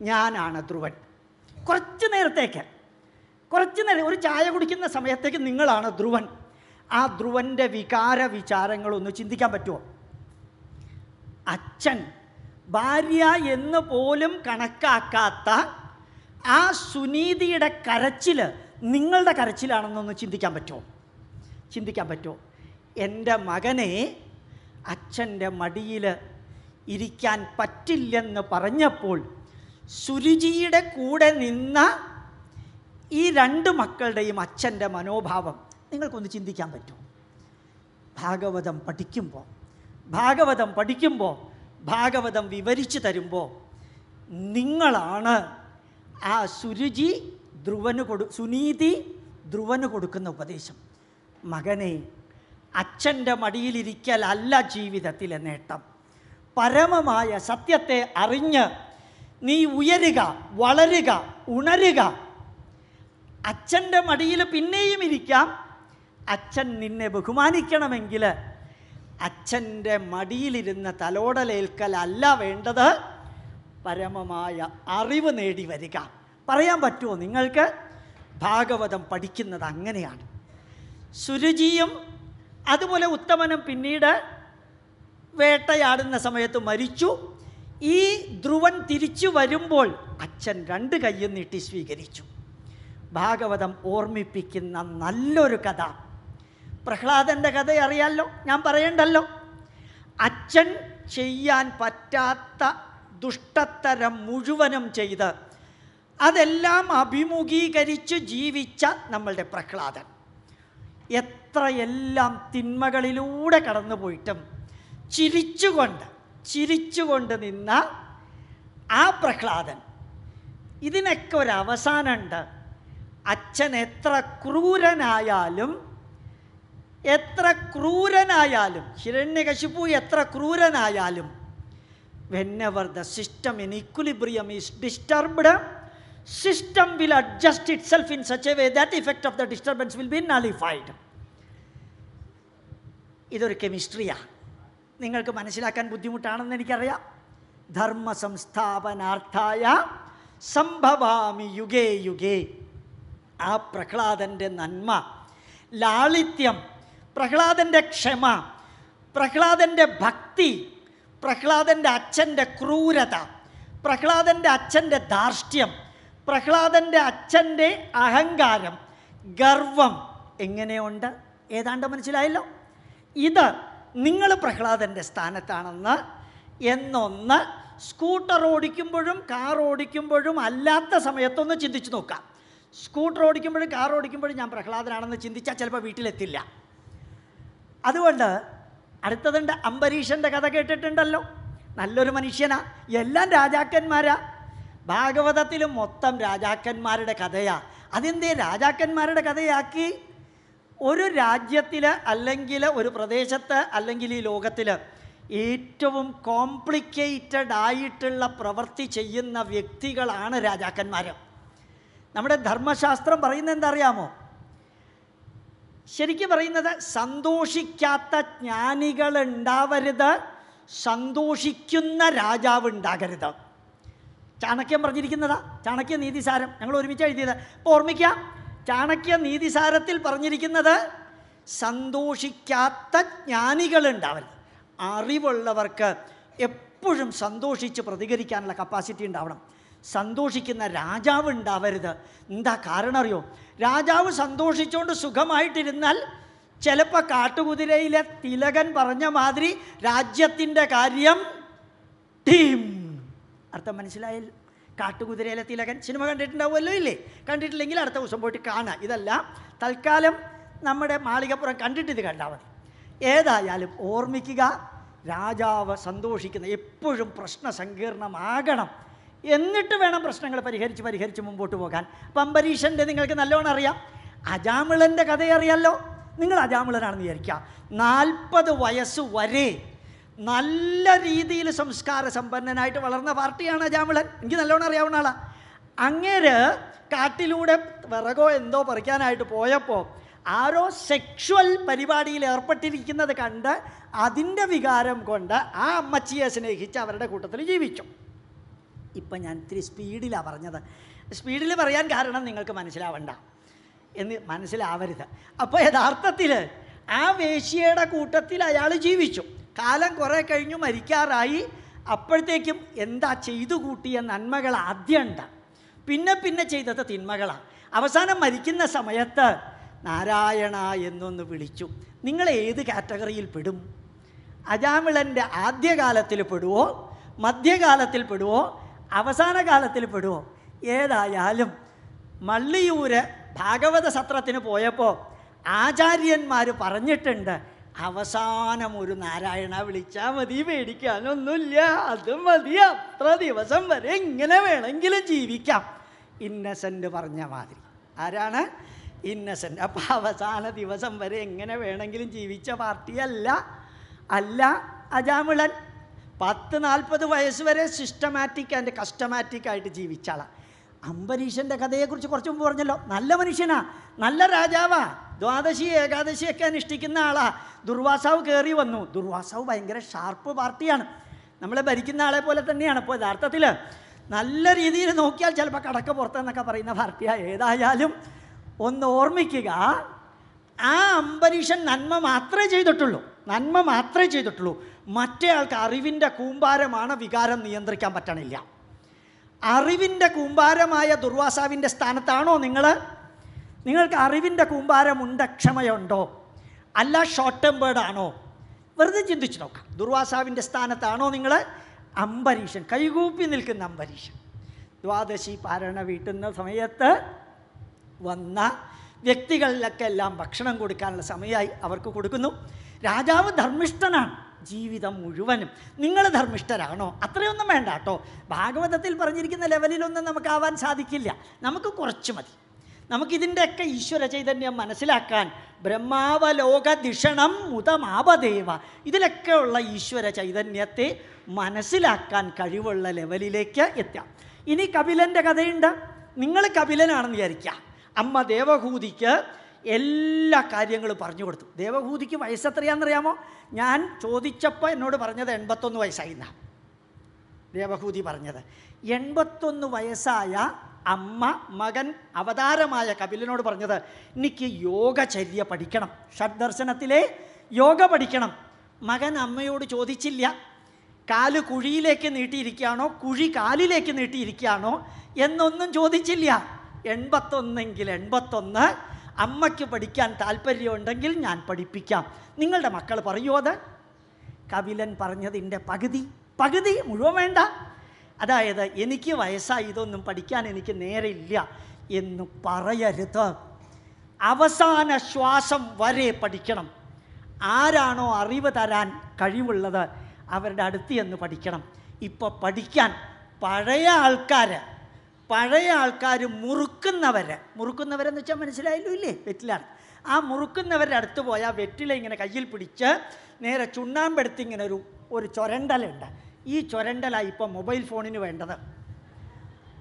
[SPEAKER 1] ഞാനാണ് ധ്രുവൻ കുറച്ച് നേരത്തേക്ക് കുറച്ച് നേരം ഒരു ചായ കുടിക്കുന്ന സമയത്തേക്ക് നിങ്ങളാണ് ധ്രുവൻ ആ ധ്രുവൻ്റെ വികാര വിചാരങ്ങളൊന്ന് ചിന്തിക്കാൻ പറ്റുമോ അച്ഛൻ ഭാര്യ എന്ന് പോലും കണക്കാക്കാത്ത ആ സുനീതിയുടെ കരച്ചിൽ നിങ്ങളുടെ കരച്ചിലാണെന്നൊന്ന് ചിന്തിക്കാൻ പറ്റുമോ ചിന്തിക്കാൻ പറ്റുമോ എൻ്റെ മകനെ അച്ഛൻ്റെ മടിയിൽ ഇരിക്കാൻ പറ്റില്ലെന്ന് പറഞ്ഞപ്പോൾ സുരുചിയുടെ കൂടെ നിന്ന ഈ രണ്ട് മക്കളുടെയും അച്ഛൻ്റെ മനോഭാവം നിങ്ങൾക്കൊന്ന് ചിന്തിക്കാൻ പറ്റുമോ ഭാഗവതം പഠിക്കുമ്പോൾ ഭാഗവതം പഠിക്കുമ്പോൾ ഭാഗവതം വിവരിച്ചു തരുമ്പോൾ നിങ്ങളാണ് ആ സുരുചി ധ്രുവന് കൊടു സുനീതി ധ്രുവന് കൊടുക്കുന്ന ഉപദേശം മകനെ അച്ഛൻ്റെ മടിയിലിരിക്കലല്ല ജീവിതത്തിലെ നേട്ടം പരമമായ സത്യത്തെ അറിഞ്ഞ് നീ ഉയരുക വളരുക ഉണരുക അച്ഛൻ്റെ മടിയിൽ പിന്നെയും ഇരിക്കാം അച്ഛൻ നിന്നെ ബഹുമാനിക്കണമെങ്കിൽ അച്ഛൻ്റെ മടിയിലിരുന്ന തലോടലേൽക്കലല്ല വേണ്ടത് പരമമായ അറിവ് നേടി വരിക പറയാൻ പറ്റുമോ നിങ്ങൾക്ക് ഭാഗവതം പഠിക്കുന്നത് അങ്ങനെയാണ് സുരുചിയും അതുപോലെ ഉത്തമനും പിന്നീട് വേട്ടയാടുന്ന സമയത്ത് മരിച്ചു ഈ ധ്രുവൻ തിരിച്ചു വരുമ്പോൾ അച്ഛൻ രണ്ട് കയ്യും നീട്ടി സ്വീകരിച്ചു ഭാഗവതം ഓർമ്മിപ്പിക്കുന്ന നല്ലൊരു കഥ പ്രഹ്ലാദൻ്റെ കഥ അറിയാമല്ലോ ഞാൻ പറയണ്ടല്ലോ അച്ഛൻ ചെയ്യാൻ പറ്റാത്ത ദുഷ്ടത്തരം മുഴുവനും ചെയ്ത് അതെല്ലാം അഭിമുഖീകരിച്ച് ജീവിച്ച നമ്മളുടെ പ്രഹ്ലാദൻ എത്രയെല്ലാം തിന്മകളിലൂടെ കടന്നു പോയിട്ടും ചിരിച്ചുകൊണ്ട് ചിരിച്ചുകൊണ്ട് നിന്ന ആ പ്രഹ്ലാദൻ ഇതിനൊക്കെ ഒരു അവസാനമുണ്ട് അച്ഛൻ എത്ര ക്രൂരനായാലും എത്ര ക്രൂരനായാലും ഹിരണ്യകശിപ്പു എത്ര ക്രൂരനായാലും whenever the system in equilibrium is disturbed system will adjust itself in such a way that effect of the disturbance will be nullified ഇതൊരു കെമിസ്ട്രിയാണ് നിങ്ങൾക്ക് മനസ്സിലാക്കാൻ ബുദ്ധിമുട്ടാണെന്ന് എനിക്കറിയാം ധർമ്മ സംസ്ഥാപനാർത്ഥായ സംഭവാമി യുഗേ യുഗേ ആ പ്രഹ്ലാദൻ്റെ നന്മ ലാളിത്യം പ്രഹ്ലാദൻ്റെ ക്ഷമ പ്രഹ്ലാദൻ്റെ ഭക്തി പ്രഹ്ലാദൻ്റെ അച്ഛൻ്റെ ക്രൂരത പ്രഹ്ലാദൻ്റെ അച്ഛൻ്റെ ധാർഷ്ട്യം പ്രഹ്ലാദൻ്റെ അച്ഛൻ്റെ അഹങ്കാരം ഗർവം എങ്ങനെയുണ്ട് ഏതാണ്ട് മനസ്സിലായല്ലോ ഇത് നിങ്ങൾ പ്രഹ്ലാദൻ്റെ സ്ഥാനത്താണെന്ന് എന്നൊന്ന് സ്കൂട്ടർ ഓടിക്കുമ്പോഴും കാർ ഓടിക്കുമ്പോഴും അല്ലാത്ത സമയത്തൊന്ന് ചിന്തിച്ചു നോക്കാം സ്കൂട്ടർ ഓടിക്കുമ്പോഴും കാർ ഓടിക്കുമ്പോഴും ഞാൻ പ്രഹ്ലാദനാണെന്ന് ചിന്തിച്ചാൽ ചിലപ്പോൾ വീട്ടിലെത്തില്ല അതുകൊണ്ട് അടുത്തതുണ്ട് അംബരീഷൻ്റെ കഥ കേട്ടിട്ടുണ്ടല്ലോ നല്ലൊരു മനുഷ്യനാ എല്ലാം രാജാക്കന്മാരാ ഭാഗവതത്തിലും മൊത്തം രാജാക്കന്മാരുടെ കഥയാ അതെന്തേ രാജാക്കന്മാരുടെ കഥയാക്കി ഒരു രാജ്യത്തിൽ അല്ലെങ്കിൽ ഒരു പ്രദേശത്ത് അല്ലെങ്കിൽ ഈ ലോകത്തിൽ ഏറ്റവും കോംപ്ലിക്കേറ്റഡ് ആയിട്ടുള്ള പ്രവൃത്തി ചെയ്യുന്ന വ്യക്തികളാണ് രാജാക്കന്മാർ നമ്മുടെ ധർമ്മശാസ്ത്രം പറയുന്നത് എന്തറിയാമോ ശരിക്കും പറയുന്നത് സന്തോഷിക്കാത്ത ജ്ഞാനികൾ ഉണ്ടാവരുത് സന്തോഷിക്കുന്ന രാജാവ് ഉണ്ടാകരുത് ചാണക്യം പറഞ്ഞിരിക്കുന്നതാ ചാണക്യ നീതിസാരം ഞങ്ങൾ ഒരുമിച്ച് എഴുതിയത് അപ്പോൾ ഓർമ്മിക്കാം ചാണക്യ നീതിസാരത്തിൽ പറഞ്ഞിരിക്കുന്നത് സന്തോഷിക്കാത്ത ജ്ഞാനികൾ ഉണ്ടാവരുത് അറിവുള്ളവർക്ക് എപ്പോഴും സന്തോഷിച്ച് പ്രതികരിക്കാനുള്ള കപ്പാസിറ്റി ഉണ്ടാവണം സന്തോഷിക്കുന്ന രാജാവ് ഉണ്ടാവരുത് എന്താ കാരണം അറിയോ രാജാവ് സന്തോഷിച്ചുകൊണ്ട് സുഖമായിട്ടിരുന്നാൽ ചിലപ്പോൾ കാട്ടുകുതിരയിലെ തിലകൻ പറഞ്ഞ മാതിരി രാജ്യത്തിൻ്റെ കാര്യം ടീം അർത്ഥം മനസ്സിലായി കാട്ടുകുതിരയിലെ തിലകൻ സിനിമ കണ്ടിട്ടുണ്ടാവുമല്ലോ ഇല്ലേ കണ്ടിട്ടില്ലെങ്കിൽ അടുത്ത ദിവസം പോയിട്ട് കാണാം ഇതല്ല തൽക്കാലം നമ്മുടെ മാളികപ്പുറം കണ്ടിട്ട് ഇത് കണ്ടാൽ മതി ഏതായാലും ഓർമ്മിക്കുക രാജാവ് സന്തോഷിക്കുന്ന എപ്പോഴും പ്രശ്ന സങ്കീർണമാകണം എന്നിട്ട് വേണം പ്രശ്നങ്ങൾ പരിഹരിച്ച് പരിഹരിച്ച് മുമ്പോട്ട് പോകാൻ അപ്പം അംബരീഷൻ്റെ നിങ്ങൾക്ക് നല്ലോണം അറിയാം അജാമിളൻ്റെ കഥയറിയാലോ നിങ്ങൾ അജാമിളനാണെന്ന് വിചാരിക്കുക നാൽപ്പത് വയസ്സ് വരെ നല്ല രീതിയിൽ സംസ്കാര സമ്പന്നനായിട്ട് വളർന്ന പാർട്ടിയാണ് അജാമിളൻ എനിക്ക് നല്ലോണം അറിയാവുന്ന ആളാണ് അങ്ങേര് കാട്ടിലൂടെ വിറകോ എന്തോ പറിക്കാനായിട്ട് പോയപ്പോൾ ആരോ സെക്ഷുവൽ പരിപാടിയിൽ ഏർപ്പെട്ടിരിക്കുന്നത് കണ്ട് അതിൻ്റെ വികാരം കൊണ്ട് ആ അമ്മച്ചിയെ സ്നേഹിച്ച് അവരുടെ കൂട്ടത്തിൽ ജീവിച്ചു ഇപ്പം ഞാൻ ഇത്തിരി സ്പീഡിലാണ് പറഞ്ഞത് സ്പീഡിൽ പറയാൻ കാരണം നിങ്ങൾക്ക് മനസ്സിലാവണ്ട എന്ന് മനസ്സിലാവരുത് അപ്പോൾ യഥാർത്ഥത്തിൽ ആ വേശ്യയുടെ കൂട്ടത്തിൽ അയാൾ ജീവിച്ചു കാലം കുറേ കഴിഞ്ഞു മരിക്കാറായി അപ്പോഴത്തേക്കും എന്താ ചെയ്തു കൂട്ടിയ നന്മകൾ ആദ്യമുണ്ട് പിന്നെ പിന്നെ ചെയ്തത് തിന്മകളാണ് അവസാനം മരിക്കുന്ന സമയത്ത് നാരായണ എന്നൊന്ന് വിളിച്ചു നിങ്ങൾ ഏത് കാറ്റഗറിയിൽ പെടും അജാമിളൻ്റെ ആദ്യകാലത്തിൽ പെടുവോ മധ്യകാലത്തിൽ പെടുവോ അവസാന കാലത്തിൽ പെടുമോ ഏതായാലും മള്ളിയൂര് ഭാഗവത സത്രത്തിന് പോയപ്പോൾ ആചാര്യന്മാർ പറഞ്ഞിട്ടുണ്ട് അവസാനം ഒരു നാരായണ വിളിച്ചാൽ മതി പേടിക്കാനൊന്നുമില്ല അത് മതി അത്ര ദിവസം വരെ എങ്ങനെ വേണമെങ്കിലും ജീവിക്കാം ഇന്നസെൻ്റ് പറഞ്ഞ മാതിരി ആരാണ് ഇന്നസെൻ്റ് അപ്പോൾ അവസാന ദിവസം വരെ എങ്ങനെ വേണമെങ്കിലും ജീവിച്ച പാർട്ടിയല്ല അല്ല അജാമിളൻ പത്ത് നാൽപ്പത് വയസ്സ് വരെ സിസ്റ്റമാറ്റിക് ആൻഡ് കസ്റ്റമാറ്റിക് ആയിട്ട് ജീവിച്ചാളാണ് അംബരീഷൻ്റെ കഥയെക്കുറിച്ച് കുറച്ച് മുമ്പ് പറഞ്ഞല്ലോ നല്ല മനുഷ്യനാ നല്ല രാജാവാ ദ്വാദശി ഏകാദശിയൊക്കെ അനുഷ്ഠിക്കുന്ന ആളാ ദുർവാസാവ് കയറി വന്നു ദുർവാസാവ് ഭയങ്കര ഷാർപ്പ് പാർട്ടിയാണ് നമ്മളെ ഭരിക്കുന്ന ആളെ പോലെ തന്നെയാണ് അപ്പോൾ യഥാർത്ഥത്തിൽ നല്ല രീതിയിൽ നോക്കിയാൽ ചിലപ്പോൾ കടക്ക പുറത്തെന്നൊക്കെ പറയുന്ന പാർട്ടിയാണ് ഏതായാലും ഒന്ന് ഓർമ്മിക്കുക ആ അംബരീഷൻ നന്മ മാത്രമേ ചെയ്തിട്ടുള്ളൂ നന്മ മാത്രമേ ചെയ്തിട്ടുള്ളൂ മറ്റേയാൾക്ക് അറിവിൻ്റെ കൂമ്പാരമാണ് വികാരം നിയന്ത്രിക്കാൻ പറ്റണില്ല അറിവിൻ്റെ കൂമ്പാരമായ ദുർവാസാവിൻ്റെ സ്ഥാനത്താണോ നിങ്ങൾ നിങ്ങൾക്ക് അറിവിൻ്റെ കൂമ്പാരമുണ്ട് ക്ഷമയുണ്ടോ അല്ല ഷോർട്ട് ടെമ്പേർഡാണോ വെറുതെ ചിന്തിച്ചു നോക്കാം ദുർവാസാവിൻ്റെ സ്ഥാനത്താണോ നിങ്ങൾ അംബരീഷൻ കൈകൂപ്പി നിൽക്കുന്ന അംബരീഷൻ ദ്വാദശി പാരണ വീട്ടുന്ന സമയത്ത് വന്ന വ്യക്തികളിലൊക്കെ എല്ലാം ഭക്ഷണം കൊടുക്കാനുള്ള സമയമായി അവർക്ക് കൊടുക്കുന്നു രാജാവ് ധർമ്മിഷ്ഠനാണ് ജീവിതം മുഴുവനും നിങ്ങൾ ധർമ്മിഷ്ഠരാണോ അത്രയൊന്നും വേണ്ട കേട്ടോ ഭാഗവതത്തിൽ പറഞ്ഞിരിക്കുന്ന ലെവലിലൊന്നും നമുക്കാവാൻ സാധിക്കില്ല നമുക്ക് കുറച്ച് മതി നമുക്കിതിൻ്റെയൊക്കെ ഈശ്വര ചൈതന്യം മനസ്സിലാക്കാൻ ബ്രഹ്മാവലോകധിഷണം മുതമാപദേവ ഇതിലൊക്കെയുള്ള ഈശ്വര ചൈതന്യത്തെ മനസ്സിലാക്കാൻ കഴിവുള്ള ലെവലിലേക്ക് എത്താം ഇനി കപിലൻ്റെ കഥയുണ്ട് നിങ്ങൾ കപിലനാണെന്ന് വിചാരിക്കുക അമ്മ ദേവഹൂതിക്ക് എല്ലാ കാര്യങ്ങളും പറഞ്ഞു കൊടുത്തു ദേവഭൂതിക്ക് എത്രയാണെന്നറിയാമോ ഞാൻ ചോദിച്ചപ്പോൾ എന്നോട് പറഞ്ഞത് എൺപത്തൊന്ന് വയസ്സായിരുന്ന ദേവഭൂതി പറഞ്ഞത് എൺപത്തൊന്ന് വയസ്സായ അമ്മ മകൻ അവതാരമായ കപിലിനോട് പറഞ്ഞത് എനിക്ക് യോഗചര്യ പഠിക്കണം ഷഡ്ദർശനത്തിലെ യോഗ പഠിക്കണം മകൻ അമ്മയോട് ചോദിച്ചില്ല കാല് കുഴിയിലേക്ക് നീട്ടിയിരിക്കുകയാണോ കുഴി കാലിലേക്ക് നീട്ടിയിരിക്കുകയാണോ എന്നൊന്നും ചോദിച്ചില്ല എൺപത്തൊന്നെങ്കിൽ എൺപത്തൊന്ന് അമ്മയ്ക്ക് പഠിക്കാൻ താല്പര്യമുണ്ടെങ്കിൽ ഞാൻ പഠിപ്പിക്കാം നിങ്ങളുടെ മക്കൾ പറയുമോ അത് കവിലൻ പറഞ്ഞതിൻ്റെ പകുതി പകുതി മുഴുവൻ വേണ്ട അതായത് എനിക്ക് വയസ്സായി ഇതൊന്നും പഠിക്കാൻ എനിക്ക് ഇല്ല എന്ന് പറയരുത് അവസാന ശ്വാസം വരെ പഠിക്കണം ആരാണോ അറിവ് തരാൻ കഴിവുള്ളത് അവരുടെ അടുത്ത് എന്ന് പഠിക്കണം ഇപ്പോൾ പഠിക്കാൻ പഴയ ആൾക്കാർ പഴയ ആൾക്കാർ മുറുക്കുന്നവരെ മുറുക്കുന്നവരെന്ന് വെച്ചാൽ മനസ്സിലായല്ലോ ഇല്ലേ വെറ്റിലാണ് ആ മുറുക്കുന്നവരുടെ അടുത്ത് പോയാൽ വെറ്റില ഇങ്ങനെ കയ്യിൽ പിടിച്ച് നേരെ ചുണ്ണാമ്പെടുത്ത് ഇങ്ങനെ ഒരു ഒരു ചൊരണ്ടലുണ്ട് ഈ ചൊരണ്ടലാണ് ഇപ്പം മൊബൈൽ ഫോണിന് വേണ്ടത്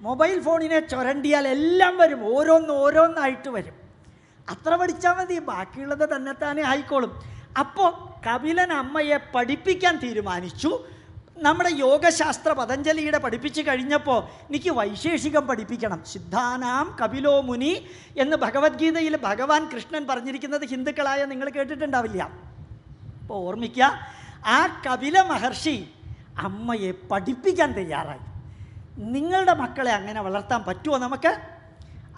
[SPEAKER 1] മൊബൈൽ ഫോണിനെ ചൊരണ്ടിയാൽ എല്ലാം വരും ഓരോന്ന് ഓരോന്നായിട്ട് വരും അത്ര പഠിച്ചാൽ മതി ബാക്കിയുള്ളത് തന്നെ ആയിക്കോളും അപ്പോൾ കപിലൻ അമ്മയെ പഠിപ്പിക്കാൻ തീരുമാനിച്ചു നമ്മുടെ യോഗശാസ്ത്ര പതഞ്ജലിയുടെ പഠിപ്പിച്ചു കഴിഞ്ഞപ്പോൾ എനിക്ക് വൈശേഷികം പഠിപ്പിക്കണം സിദ്ധാനാം കപിലോ മുനി എന്ന് ഭഗവത്ഗീതയിൽ ഭഗവാൻ കൃഷ്ണൻ പറഞ്ഞിരിക്കുന്നത് ഹിന്ദുക്കളായ നിങ്ങൾ കേട്ടിട്ടുണ്ടാവില്ല അപ്പോൾ ഓർമ്മിക്കുക ആ കപില മഹർഷി അമ്മയെ പഠിപ്പിക്കാൻ തയ്യാറായി നിങ്ങളുടെ മക്കളെ അങ്ങനെ വളർത്താൻ പറ്റുമോ നമുക്ക്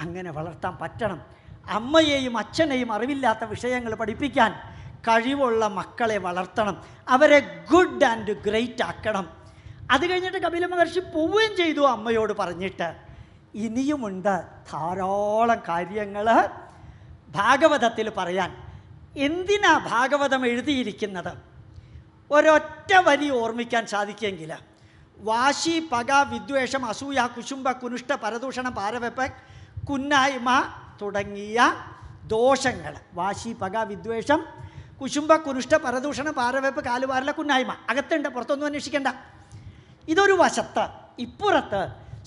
[SPEAKER 1] അങ്ങനെ വളർത്താൻ പറ്റണം അമ്മയെയും അച്ഛനെയും അറിവില്ലാത്ത വിഷയങ്ങൾ പഠിപ്പിക്കാൻ കഴിവുള്ള മക്കളെ വളർത്തണം അവരെ ഗുഡ് ആൻഡ് ഗ്രേറ്റ് ആക്കണം അത് കഴിഞ്ഞിട്ട് കപില മഹർഷി പോവുകയും ചെയ്തു അമ്മയോട് പറഞ്ഞിട്ട് ഇനിയുമുണ്ട് ധാരാളം കാര്യങ്ങൾ ഭാഗവതത്തിൽ പറയാൻ എന്തിനാ ഭാഗവതം എഴുതിയിരിക്കുന്നത് ഒരൊറ്റ വരി ഓർമ്മിക്കാൻ സാധിക്കുമെങ്കിൽ വാശി പക വിദ്വേഷം അസൂയ കുശുംബ കുനുഷ്ട പരദൂഷണം പാരവെപ്പ് കുന്നായ്മ തുടങ്ങിയ ദോഷങ്ങൾ വാശി പക വിദ്വേഷം കുശുംബ കുനിഷ്ട പരദൂഷണ പാരവെപ്പ് കാലുവാരല കുന്നായ്മ അകത്തുണ്ട് പുറത്തൊന്നും അന്വേഷിക്കണ്ട ഇതൊരു വശത്ത് ഇപ്പുറത്ത്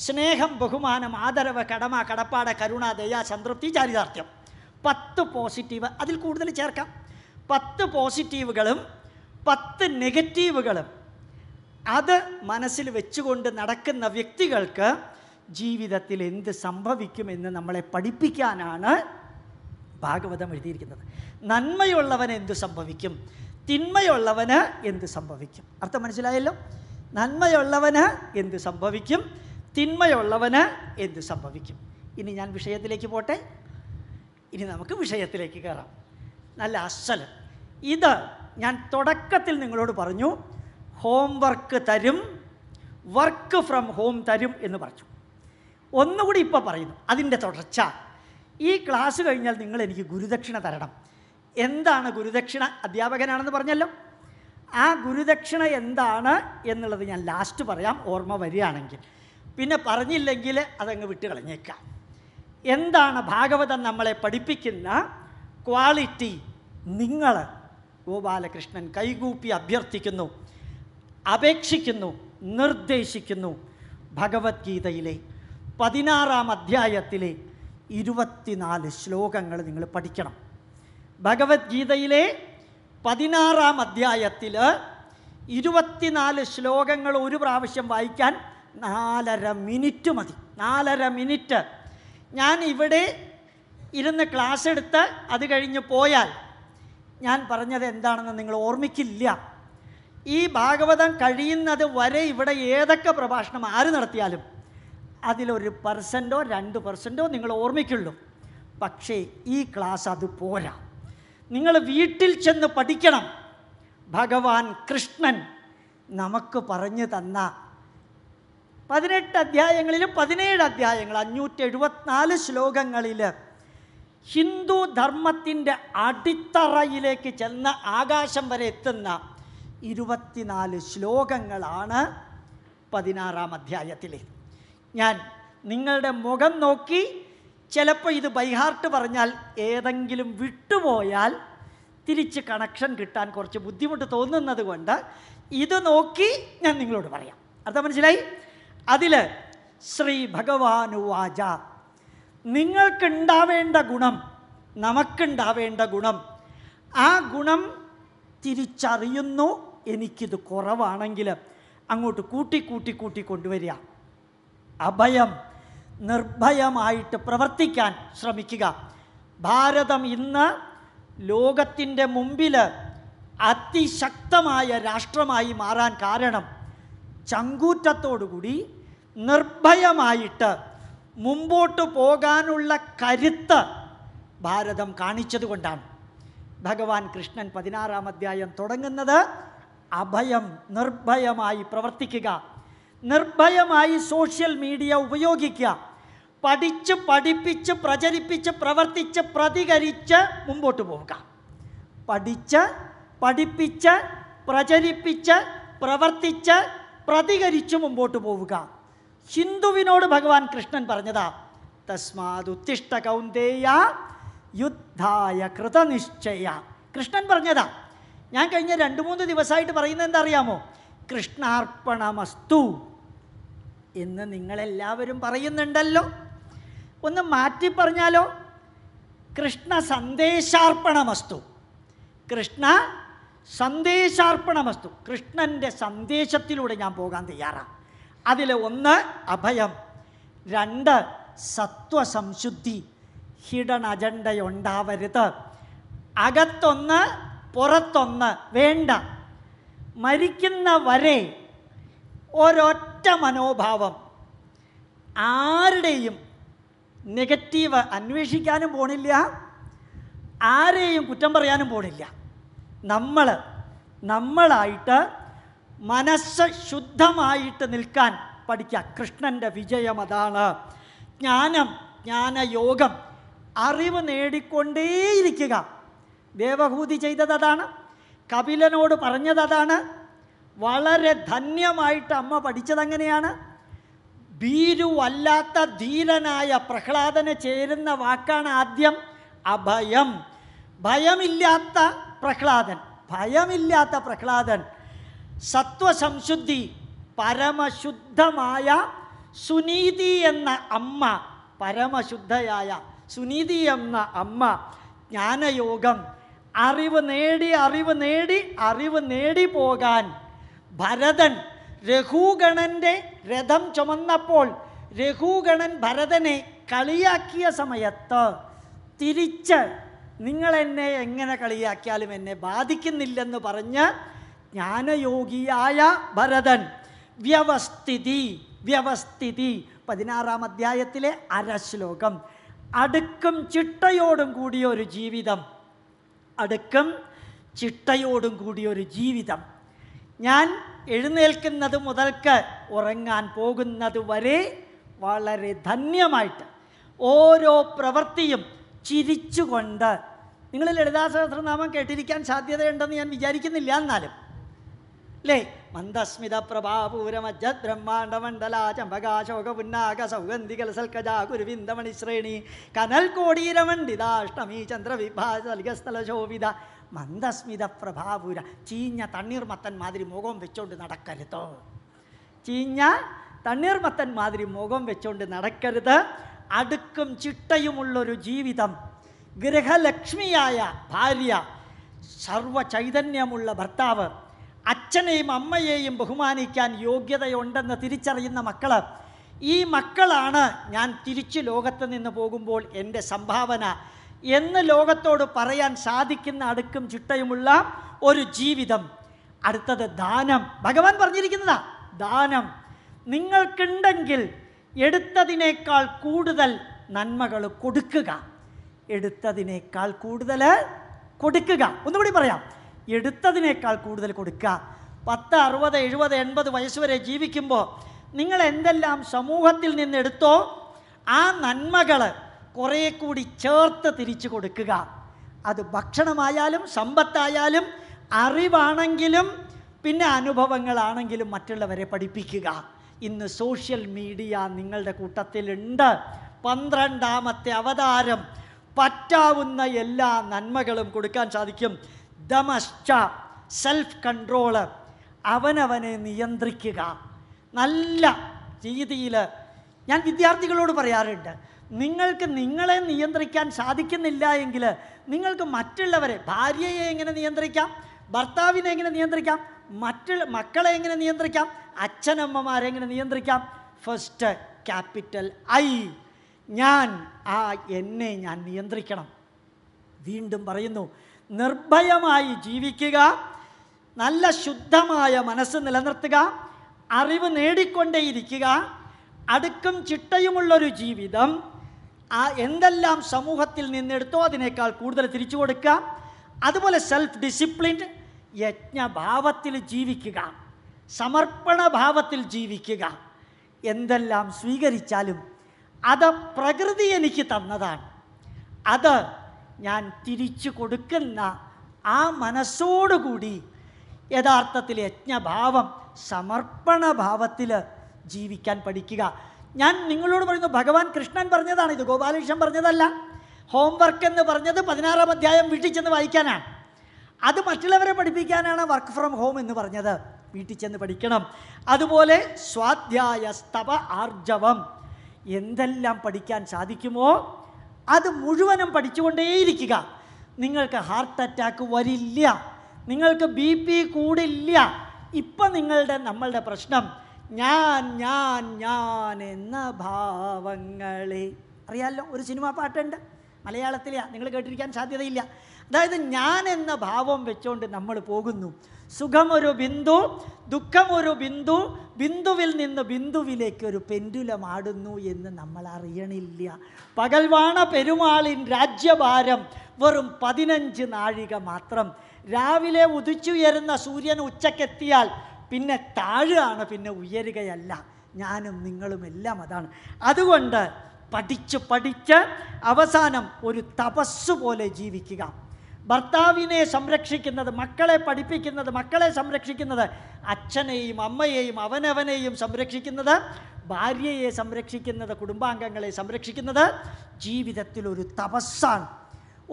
[SPEAKER 1] സ്നേഹം ബഹുമാനം ആദരവ് കടമ കടപ്പാട് കരുണ ദയ സംതൃപ്തി ചാരിതാർത്ഥ്യം പത്ത് പോസിറ്റീവ് അതിൽ കൂടുതൽ ചേർക്കാം പത്ത് പോസിറ്റീവുകളും പത്ത് നെഗറ്റീവുകളും അത് മനസ്സിൽ വെച്ചുകൊണ്ട് നടക്കുന്ന വ്യക്തികൾക്ക് ജീവിതത്തിൽ എന്ത് സംഭവിക്കുമെന്ന് നമ്മളെ പഠിപ്പിക്കാനാണ് ഭാഗവതം എഴുതിയിരിക്കുന്നത് നന്മയുള്ളവന് എന്തു സംഭവിക്കും തിന്മയുള്ളവന് എന്ത് സംഭവിക്കും അർത്ഥം മനസ്സിലായല്ലോ നന്മയുള്ളവന് എന്ത് സംഭവിക്കും തിന്മയുള്ളവന് എന്ത് സംഭവിക്കും ഇനി ഞാൻ വിഷയത്തിലേക്ക് പോട്ടെ ഇനി നമുക്ക് വിഷയത്തിലേക്ക് കയറാം നല്ല അസൽ ഇത് ഞാൻ തുടക്കത്തിൽ നിങ്ങളോട് പറഞ്ഞു ഹോം വർക്ക് തരും വർക്ക് ഫ്രം ഹോം തരും എന്ന് പറഞ്ഞു ഒന്നുകൂടി ഇപ്പോൾ പറയുന്നു അതിൻ്റെ തുടർച്ച ഈ ക്ലാസ് കഴിഞ്ഞാൽ നിങ്ങൾ എനിക്ക് ഗുരുദക്ഷിണ തരണം എന്താണ് ഗുരുദക്ഷിണ അധ്യാപകനാണെന്ന് പറഞ്ഞല്ലോ ആ ഗുരുദക്ഷിണ എന്താണ് എന്നുള്ളത് ഞാൻ ലാസ്റ്റ് പറയാം ഓർമ്മ വരികയാണെങ്കിൽ പിന്നെ പറഞ്ഞില്ലെങ്കിൽ അതങ്ങ് വിട്ട് കളഞ്ഞേക്കാം എന്താണ് ഭാഗവതം നമ്മളെ പഠിപ്പിക്കുന്ന ക്വാളിറ്റി നിങ്ങൾ ഗോപാലകൃഷ്ണൻ കൈകൂപ്പി അഭ്യർത്ഥിക്കുന്നു അപേക്ഷിക്കുന്നു നിർദ്ദേശിക്കുന്നു ഭഗവത്ഗീതയിലെ പതിനാറാം അധ്യായത്തിലെ ഇരുപത്തിനാല് ശ്ലോകങ്ങൾ നിങ്ങൾ പഠിക്കണം ഭഗവത്ഗീതയിലെ പതിനാറാം അധ്യായത്തിൽ ഇരുപത്തിനാല് ശ്ലോകങ്ങൾ ഒരു പ്രാവശ്യം വായിക്കാൻ നാലര മിനിറ്റ് മതി നാലര മിനിറ്റ് ഞാൻ ഇവിടെ ഇരുന്ന് ക്ലാസ് എടുത്ത് അത് കഴിഞ്ഞ് പോയാൽ ഞാൻ പറഞ്ഞത് എന്താണെന്ന് നിങ്ങൾ ഓർമ്മിക്കില്ല ഈ ഭാഗവതം കഴിയുന്നത് വരെ ഇവിടെ ഏതൊക്കെ പ്രഭാഷണം ആര് നടത്തിയാലും അതിലൊരു പെർസെൻറ്റോ രണ്ട് പെർസെൻറ്റോ നിങ്ങൾ ഓർമ്മിക്കുള്ളൂ പക്ഷേ ഈ ക്ലാസ് അത് പോരാ നിങ്ങൾ വീട്ടിൽ ചെന്ന് പഠിക്കണം ഭഗവാൻ കൃഷ്ണൻ നമുക്ക് പറഞ്ഞു തന്ന പതിനെട്ട് അധ്യായങ്ങളിൽ പതിനേഴ് അധ്യായങ്ങൾ അഞ്ഞൂറ്റി എഴുപത്തിനാല് ശ്ലോകങ്ങളിൽ ഹിന്ദു ധർമ്മത്തിൻ്റെ അടിത്തറയിലേക്ക് ചെന്ന് ആകാശം വരെ എത്തുന്ന ഇരുപത്തിനാല് ശ്ലോകങ്ങളാണ് പതിനാറാം അധ്യായത്തിലെ ഞാൻ നിങ്ങളുടെ മുഖം നോക്കി ചിലപ്പോൾ ഇത് ബൈഹാർട്ട് പറഞ്ഞാൽ ഏതെങ്കിലും വിട്ടുപോയാൽ തിരിച്ച് കണക്ഷൻ കിട്ടാൻ കുറച്ച് ബുദ്ധിമുട്ട് തോന്നുന്നത് കൊണ്ട് ഇത് നോക്കി ഞാൻ നിങ്ങളോട് പറയാം അർത്ഥം മനസ്സിലായി അതിൽ ശ്രീ ഭഗവാനുവാച നിങ്ങൾക്കുണ്ടാവേണ്ട ഗുണം നമുക്കുണ്ടാവേണ്ട ഗുണം ആ ഗുണം തിരിച്ചറിയുന്നു എനിക്കിത് കുറവാണെങ്കിൽ അങ്ങോട്ട് കൂട്ടി കൂട്ടി കൂട്ടി കൊണ്ടുവരിക അഭയം നിർഭയമായിട്ട് പ്രവർത്തിക്കാൻ ശ്രമിക്കുക ഭാരതം ഇന്ന് ലോകത്തിൻ്റെ മുമ്പിൽ അതിശക്തമായ രാഷ്ട്രമായി മാറാൻ കാരണം ചങ്കൂറ്റത്തോടുകൂടി നിർഭയമായിട്ട് മുമ്പോട്ട് പോകാനുള്ള കരുത്ത് ഭാരതം കാണിച്ചതുകൊണ്ടാണ് ഭഗവാൻ കൃഷ്ണൻ പതിനാറാം അധ്യായം തുടങ്ങുന്നത് അഭയം നിർഭയമായി പ്രവർത്തിക്കുക നിർഭയമായി സോഷ്യൽ മീഡിയ ഉപയോഗിക്കുക പഠിച്ച് പഠിപ്പിച്ച് പ്രചരിപ്പിച്ച് പ്രവർത്തിച്ച് പ്രതികരിച്ച് മുമ്പോട്ട് പോവുക പഠിച്ച് പഠിപ്പിച്ച് പ്രചരിപ്പിച്ച് പ്രവർത്തിച്ച് പ്രതികരിച്ച് മുമ്പോട്ട് പോവുക ഹിന്ദുവിനോട് ഭഗവാൻ കൃഷ്ണൻ പറഞ്ഞതാ തസ്മാതുത്തിഷ്ട കൗന്ദേയ യുദ്ധായ കൃതനിശ്ചയ കൃഷ്ണൻ പറഞ്ഞതാ ഞാൻ കഴിഞ്ഞ രണ്ട് മൂന്ന് ദിവസമായിട്ട് പറയുന്നത് എന്താ അറിയാമോ കൃഷ്ണാർപ്പണമസ്തു എന്ന് നിങ്ങളെല്ലാവരും പറയുന്നുണ്ടല്ലോ ഒന്ന് മാറ്റി പറഞ്ഞാലോ കൃഷ്ണ സന്ദേശാർപ്പണമസ്തു കൃഷ്ണ സന്ദേശാർപ്പണമസ്തു കൃഷ്ണൻ്റെ സന്ദേശത്തിലൂടെ ഞാൻ പോകാൻ തയ്യാറാണ് അതിൽ ഒന്ന് അഭയം രണ്ട് സത്വസംശുദ്ധി ഹിഡൻ അജണ്ടയുണ്ടാവരുത് അകത്തൊന്ന് പുറത്തൊന്ന് വേണ്ട മരിക്കുന്ന വരെ ഒരൊറ്റ മനോഭാവം ആരുടെയും നെഗറ്റീവ് അന്വേഷിക്കാനും പോണില്ല ആരെയും കുറ്റം പറയാനും പോണില്ല നമ്മൾ നമ്മളായിട്ട് മനസ്സ് ശുദ്ധമായിട്ട് നിൽക്കാൻ പഠിക്കുക കൃഷ്ണൻ്റെ വിജയം അതാണ് ജ്ഞാനം ജ്ഞാനയോഗം അറിവ് നേടിക്കൊണ്ടേയിരിക്കുക ദേവഭൂതി ചെയ്തത് അതാണ് കപിലനോട് പറഞ്ഞത് അതാണ് വളരെ ധന്യമായിട്ട് അമ്മ പഠിച്ചതങ്ങനെയാണ് ഭീരുവല്ലാത്ത ധീരനായ പ്രഹ്ലാദന് ചേരുന്ന വാക്കാണ് ആദ്യം അഭയം ഭയമില്ലാത്ത പ്രഹ്ലാദൻ ഭയമില്ലാത്ത പ്രഹ്ലാദൻ സത്വസംശുദ്ധി പരമശുദ്ധമായ സുനീതി എന്ന അമ്മ പരമശുദ്ധയായ സുനീതി എന്ന അമ്മ ജ്ഞാനയോഗം അറിവ് നേടി അറിവ് നേടി അറിവ് നേടി പോകാൻ ഭരതൻ രഘുഗണൻ്റെ രഥം ചുമന്നപ്പോൾ രഘുഗണൻ ഭരതനെ കളിയാക്കിയ സമയത്ത് തിരിച്ച് നിങ്ങളെന്നെ എങ്ങനെ കളിയാക്കിയാലും എന്നെ ബാധിക്കുന്നില്ലെന്ന് പറഞ്ഞ് ജ്ഞാനയോഗിയായ ഭരതൻ വ്യവസ്ഥിതി വ്യവസ്ഥിതി പതിനാറാം അധ്യായത്തിലെ അരശ്ലോകം അടുക്കും ചിട്ടയോടും കൂടിയ ഒരു ജീവിതം അടുക്കും ചിട്ടയോടും കൂടിയ ഒരു ജീവിതം ഞാൻ എഴുന്നേൽക്കുന്നത് മുതൽക്ക് ഉറങ്ങാൻ പോകുന്നത് വരെ വളരെ ധന്യമായിട്ട് ഓരോ പ്രവൃത്തിയും ചിരിച്ചുകൊണ്ട് നിങ്ങൾ ലളിതാസഹസ്രനാമം കേട്ടിരിക്കാൻ സാധ്യതയുണ്ടെന്ന് ഞാൻ വിചാരിക്കുന്നില്ല എന്നാലും അല്ലേ മന്ദസ്മിത പ്രഭാപൂരമജ്ജത് ചമ്പകാശോക പുന്നാക സൗഗന്ധികൽ സൽക്കജാ ഗുരുവിന്ദമണിശ്രേണി കനൽ കോടീരമണ്ഡിതാഷ്ടമി ചന്ദ്രവിഭാ ശോഭിത മന്ദസ്മിത പ്രഭാപുര ചീഞ്ഞ തണ്ണീർമത്തൻ മാതിരി മുഖം വെച്ചോണ്ട് നടക്കരുത് ചീഞ്ഞ തണ്ണീർമത്തൻ മാതിരി മുഖം വെച്ചോണ്ട് നടക്കരുത് അടുക്കും ചിട്ടയുമുള്ളൊരു ജീവിതം ഗൃഹലക്ഷ്മിയായ ഭാര്യ ചൈതന്യമുള്ള ഭർത്താവ് അച്ഛനെയും അമ്മയെയും ബഹുമാനിക്കാൻ യോഗ്യതയുണ്ടെന്ന് തിരിച്ചറിയുന്ന മക്കൾ ഈ മക്കളാണ് ഞാൻ തിരിച്ചു ലോകത്ത് നിന്ന് പോകുമ്പോൾ എൻ്റെ സംഭാവന എന്ന് ലോകത്തോട് പറയാൻ സാധിക്കുന്ന അടുക്കും ചിട്ടയുമുള്ള ഒരു ജീവിതം അടുത്തത് ദാനം ഭഗവാൻ പറഞ്ഞിരിക്കുന്നതാ ദാനം നിങ്ങൾക്കുണ്ടെങ്കിൽ എടുത്തതിനേക്കാൾ കൂടുതൽ നന്മകൾ കൊടുക്കുക എടുത്തതിനേക്കാൾ കൂടുതൽ കൊടുക്കുക ഒന്നുകൂടി പറയാം എടുത്തതിനേക്കാൾ കൂടുതൽ കൊടുക്കുക പത്ത് അറുപത് എഴുപത് എൺപത് വയസ്സ് വരെ ജീവിക്കുമ്പോൾ നിങ്ങൾ എന്തെല്ലാം സമൂഹത്തിൽ നിന്നെടുത്തോ ആ നന്മകൾ കുറേ കൂടി ചേർത്ത് തിരിച്ചു കൊടുക്കുക അത് ഭക്ഷണമായാലും സമ്പത്തായാലും അറിവാണെങ്കിലും പിന്നെ അനുഭവങ്ങളാണെങ്കിലും മറ്റുള്ളവരെ പഠിപ്പിക്കുക ഇന്ന് സോഷ്യൽ മീഡിയ നിങ്ങളുടെ കൂട്ടത്തിലുണ്ട് പന്ത്രണ്ടാമത്തെ അവതാരം പറ്റാവുന്ന എല്ലാ നന്മകളും കൊടുക്കാൻ സാധിക്കും ദമശ്ച സെൽഫ് കൺട്രോള് അവനവനെ നിയന്ത്രിക്കുക നല്ല രീതിയിൽ ഞാൻ വിദ്യാർത്ഥികളോട് പറയാറുണ്ട് നിങ്ങൾക്ക് നിങ്ങളെ നിയന്ത്രിക്കാൻ സാധിക്കുന്നില്ല എങ്കിൽ നിങ്ങൾക്ക് മറ്റുള്ളവരെ ഭാര്യയെ എങ്ങനെ നിയന്ത്രിക്കാം ഭർത്താവിനെ എങ്ങനെ നിയന്ത്രിക്കാം മറ്റുള്ള മക്കളെ എങ്ങനെ നിയന്ത്രിക്കാം അച്ഛനമ്മമാരെ എങ്ങനെ നിയന്ത്രിക്കാം ഫസ്റ്റ് ക്യാപിറ്റൽ ഐ ഞാൻ ആ എന്നെ ഞാൻ നിയന്ത്രിക്കണം വീണ്ടും പറയുന്നു നിർഭയമായി ജീവിക്കുക നല്ല ശുദ്ധമായ മനസ്സ് നിലനിർത്തുക അറിവ് നേടിക്കൊണ്ടേയിരിക്കുക അടുക്കും ചിട്ടയുമുള്ളൊരു ജീവിതം ആ എന്തെല്ലാം സമൂഹത്തിൽ നിന്നെടുത്തോ അതിനേക്കാൾ കൂടുതൽ തിരിച്ചു കൊടുക്കുക അതുപോലെ സെൽഫ് ഡിസിപ്ലിൻഡ് യജ്ഞഭാവത്തിൽ ജീവിക്കുക സമർപ്പണ ഭാവത്തിൽ ജീവിക്കുക എന്തെല്ലാം സ്വീകരിച്ചാലും അത് പ്രകൃതി എനിക്ക് തന്നതാണ് അത് ഞാൻ തിരിച്ചു കൊടുക്കുന്ന ആ മനസ്സോടുകൂടി യഥാർത്ഥത്തിൽ യജ്ഞഭാവം സമർപ്പണ ഭാവത്തിൽ ജീവിക്കാൻ പഠിക്കുക ഞാൻ നിങ്ങളോട് പറയുന്നു ഭഗവാൻ കൃഷ്ണൻ പറഞ്ഞതാണ് ഇത് ഗോപാലകൃഷ്ണൻ പറഞ്ഞതല്ല ഹോംവർക്ക് എന്ന് പറഞ്ഞത് പതിനാറാം അധ്യായം വീട്ടിൽ ചെന്ന് വായിക്കാനാണ് അത് മറ്റുള്ളവരെ പഠിപ്പിക്കാനാണ് വർക്ക് ഫ്രം ഹോം എന്ന് പറഞ്ഞത് വീട്ടിൽ ചെന്ന് പഠിക്കണം അതുപോലെ സ്വാധ്യായ സ്തപ ആർജവം എന്തെല്ലാം പഠിക്കാൻ സാധിക്കുമോ അത് മുഴുവനും പഠിച്ചുകൊണ്ടേയിരിക്കുക നിങ്ങൾക്ക് ഹാർട്ട് അറ്റാക്ക് വരില്ല നിങ്ങൾക്ക് ബി പി കൂടില്ല ഇപ്പം നിങ്ങളുടെ നമ്മളുടെ പ്രശ്നം ഞാൻ ഞാൻ ഞാൻ എന്ന ഭാവങ്ങളെ അറിയാമല്ലോ ഒരു സിനിമാ പാട്ടുണ്ട് മലയാളത്തിലെയാ നിങ്ങൾ കേട്ടിരിക്കാൻ സാധ്യതയില്ല അതായത് ഞാൻ എന്ന ഭാവം വെച്ചുകൊണ്ട് നമ്മൾ പോകുന്നു സുഖമൊരു ബിന്ദു ദുഃഖമൊരു ബിന്ദു ബിന്ദുവിൽ നിന്ന് ബിന്ദുവിലേക്ക് ഒരു പെൻഡുലമാടുന്നു എന്ന് നമ്മൾ അറിയണില്ല പകൽവാണ പെരുമാളിൻ രാജ്യഭാരം വെറും പതിനഞ്ച് നാഴിക മാത്രം രാവിലെ ഉദിച്ചുയരുന്ന സൂര്യൻ ഉച്ചക്കെത്തിയാൽ പിന്നെ താഴുകയാണ് പിന്നെ ഉയരുകയല്ല ഞാനും നിങ്ങളും എല്ലാം അതാണ് അതുകൊണ്ട് പഠിച്ച് പഠിച്ച് അവസാനം ഒരു തപസ് പോലെ ജീവിക്കുക ഭർത്താവിനെ സംരക്ഷിക്കുന്നത് മക്കളെ പഠിപ്പിക്കുന്നത് മക്കളെ സംരക്ഷിക്കുന്നത് അച്ഛനെയും അമ്മയെയും അവനവനെയും സംരക്ഷിക്കുന്നത് ഭാര്യയെ സംരക്ഷിക്കുന്നത് കുടുംബാംഗങ്ങളെ സംരക്ഷിക്കുന്നത് ജീവിതത്തിൽ ഒരു തപസ്സാണ്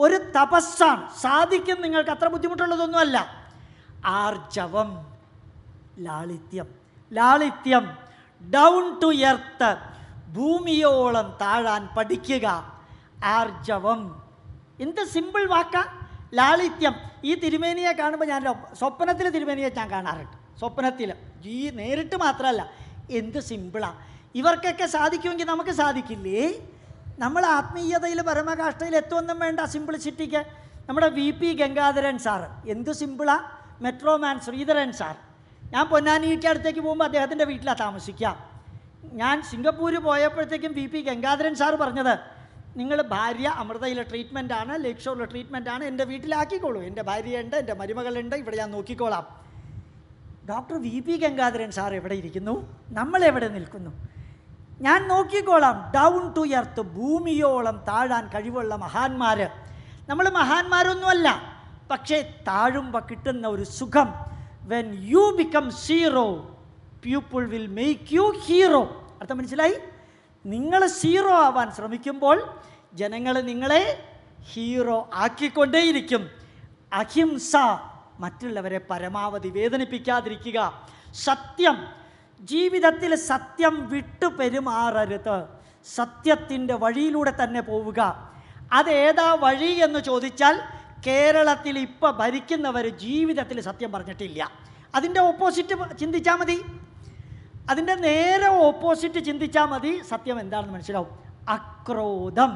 [SPEAKER 1] ഒരു തപസ്സാണ് സാധിക്കും നിങ്ങൾക്ക് അത്ര ബുദ്ധിമുട്ടുള്ളതൊന്നുമല്ല ആർജവം ലാളിത്യം ലാളിത്യം ഡൗൺ ടു എർത്ത് ഭൂമിയോളം താഴാൻ പഠിക്കുക ആർജവം എന്ത് സിമ്പിൾ വാക്ക ലാളിത്യം ഈ തിരുമേനിയെ കാണുമ്പോൾ ഞാൻ സ്വപ്നത്തിൽ തിരുമേനിയെ ഞാൻ കാണാറുണ്ട് സ്വപ്നത്തിൽ ഈ നേരിട്ട് മാത്രമല്ല എന്ത് സിമ്പിളാണ് ഇവർക്കൊക്കെ സാധിക്കുമെങ്കിൽ നമുക്ക് സാധിക്കില്ലേ നമ്മൾ ആത്മീയതയിൽ പരമകാഷ്ഠയിൽ എത്തുമെന്നും വേണ്ട സിംപ്ലിസിറ്റിക്ക് നമ്മുടെ വി പി ഗംഗാധരൻ സാറ് എന്ത് സിമ്പിളാണ് മെട്രോമാൻ ശ്രീധരൻ സാർ ഞാൻ പൊന്നാനിക്കടുത്തേക്ക് അടുത്തേക്ക് പോകുമ്പോൾ അദ്ദേഹത്തിൻ്റെ വീട്ടിലാണ് താമസിക്കുക ഞാൻ സിംഗപ്പൂർ പോയപ്പോഴത്തേക്കും വി പി ഗംഗാധരൻ സാറ് പറഞ്ഞത് നിങ്ങൾ ഭാര്യ അമൃതയിലെ ട്രീറ്റ്മെൻറ്റാണ് ലേക്ക് ഷോറിലെ ട്രീറ്റ്മെൻറ്റാണ് എൻ്റെ വീട്ടിലാക്കിക്കോളൂ എൻ്റെ ഭാര്യയുണ്ട് എൻ്റെ മരുമകളുണ്ട് ഇവിടെ ഞാൻ നോക്കിക്കോളാം doctor V P Gangadharan sir എവിടെ ഇരിക്കുന്നു നമ്മൾ എവിടെ നിൽക്കുന്നു ഞാൻ നോക്കിക്കോളാം ഡൗൺ ടു എർത്ത് ഭൂമിയോളം താഴാൻ കഴിവുള്ള മഹാന്മാർ നമ്മൾ മഹാന്മാരൊന്നുമല്ല പക്ഷേ താഴുമ്പോൾ കിട്ടുന്ന ഒരു സുഖം when you become zero people will make you hero അർത്ഥം മനസ്സിലായി നിങ്ങൾ സീറോ ആവാൻ ശ്രമിക്കുമ്പോൾ ജനങ്ങൾ നിങ്ങളെ ഹീറോ ആക്കിക്കൊണ്ടേയിരിക്കും അഹിംസ മറ്റുള്ളവരെ പരമാവധി വേദനിപ്പിക്കാതിരിക്കുക സത്യം ജീവിതത്തിൽ സത്യം വിട്ടു പെരുമാറരുത് സത്യത്തിൻ്റെ വഴിയിലൂടെ തന്നെ പോവുക അതേതാ വഴി എന്ന് ചോദിച്ചാൽ കേരളത്തിൽ ഇപ്പോൾ ഭരിക്കുന്നവർ ജീവിതത്തിൽ സത്യം പറഞ്ഞിട്ടില്ല അതിൻ്റെ ഓപ്പോസിറ്റ് ചിന്തിച്ചാൽ മതി അതിൻ്റെ നേരെ ഓപ്പോസിറ്റ് ചിന്തിച്ചാൽ മതി സത്യം എന്താണെന്ന് മനസ്സിലാവും അക്രോധം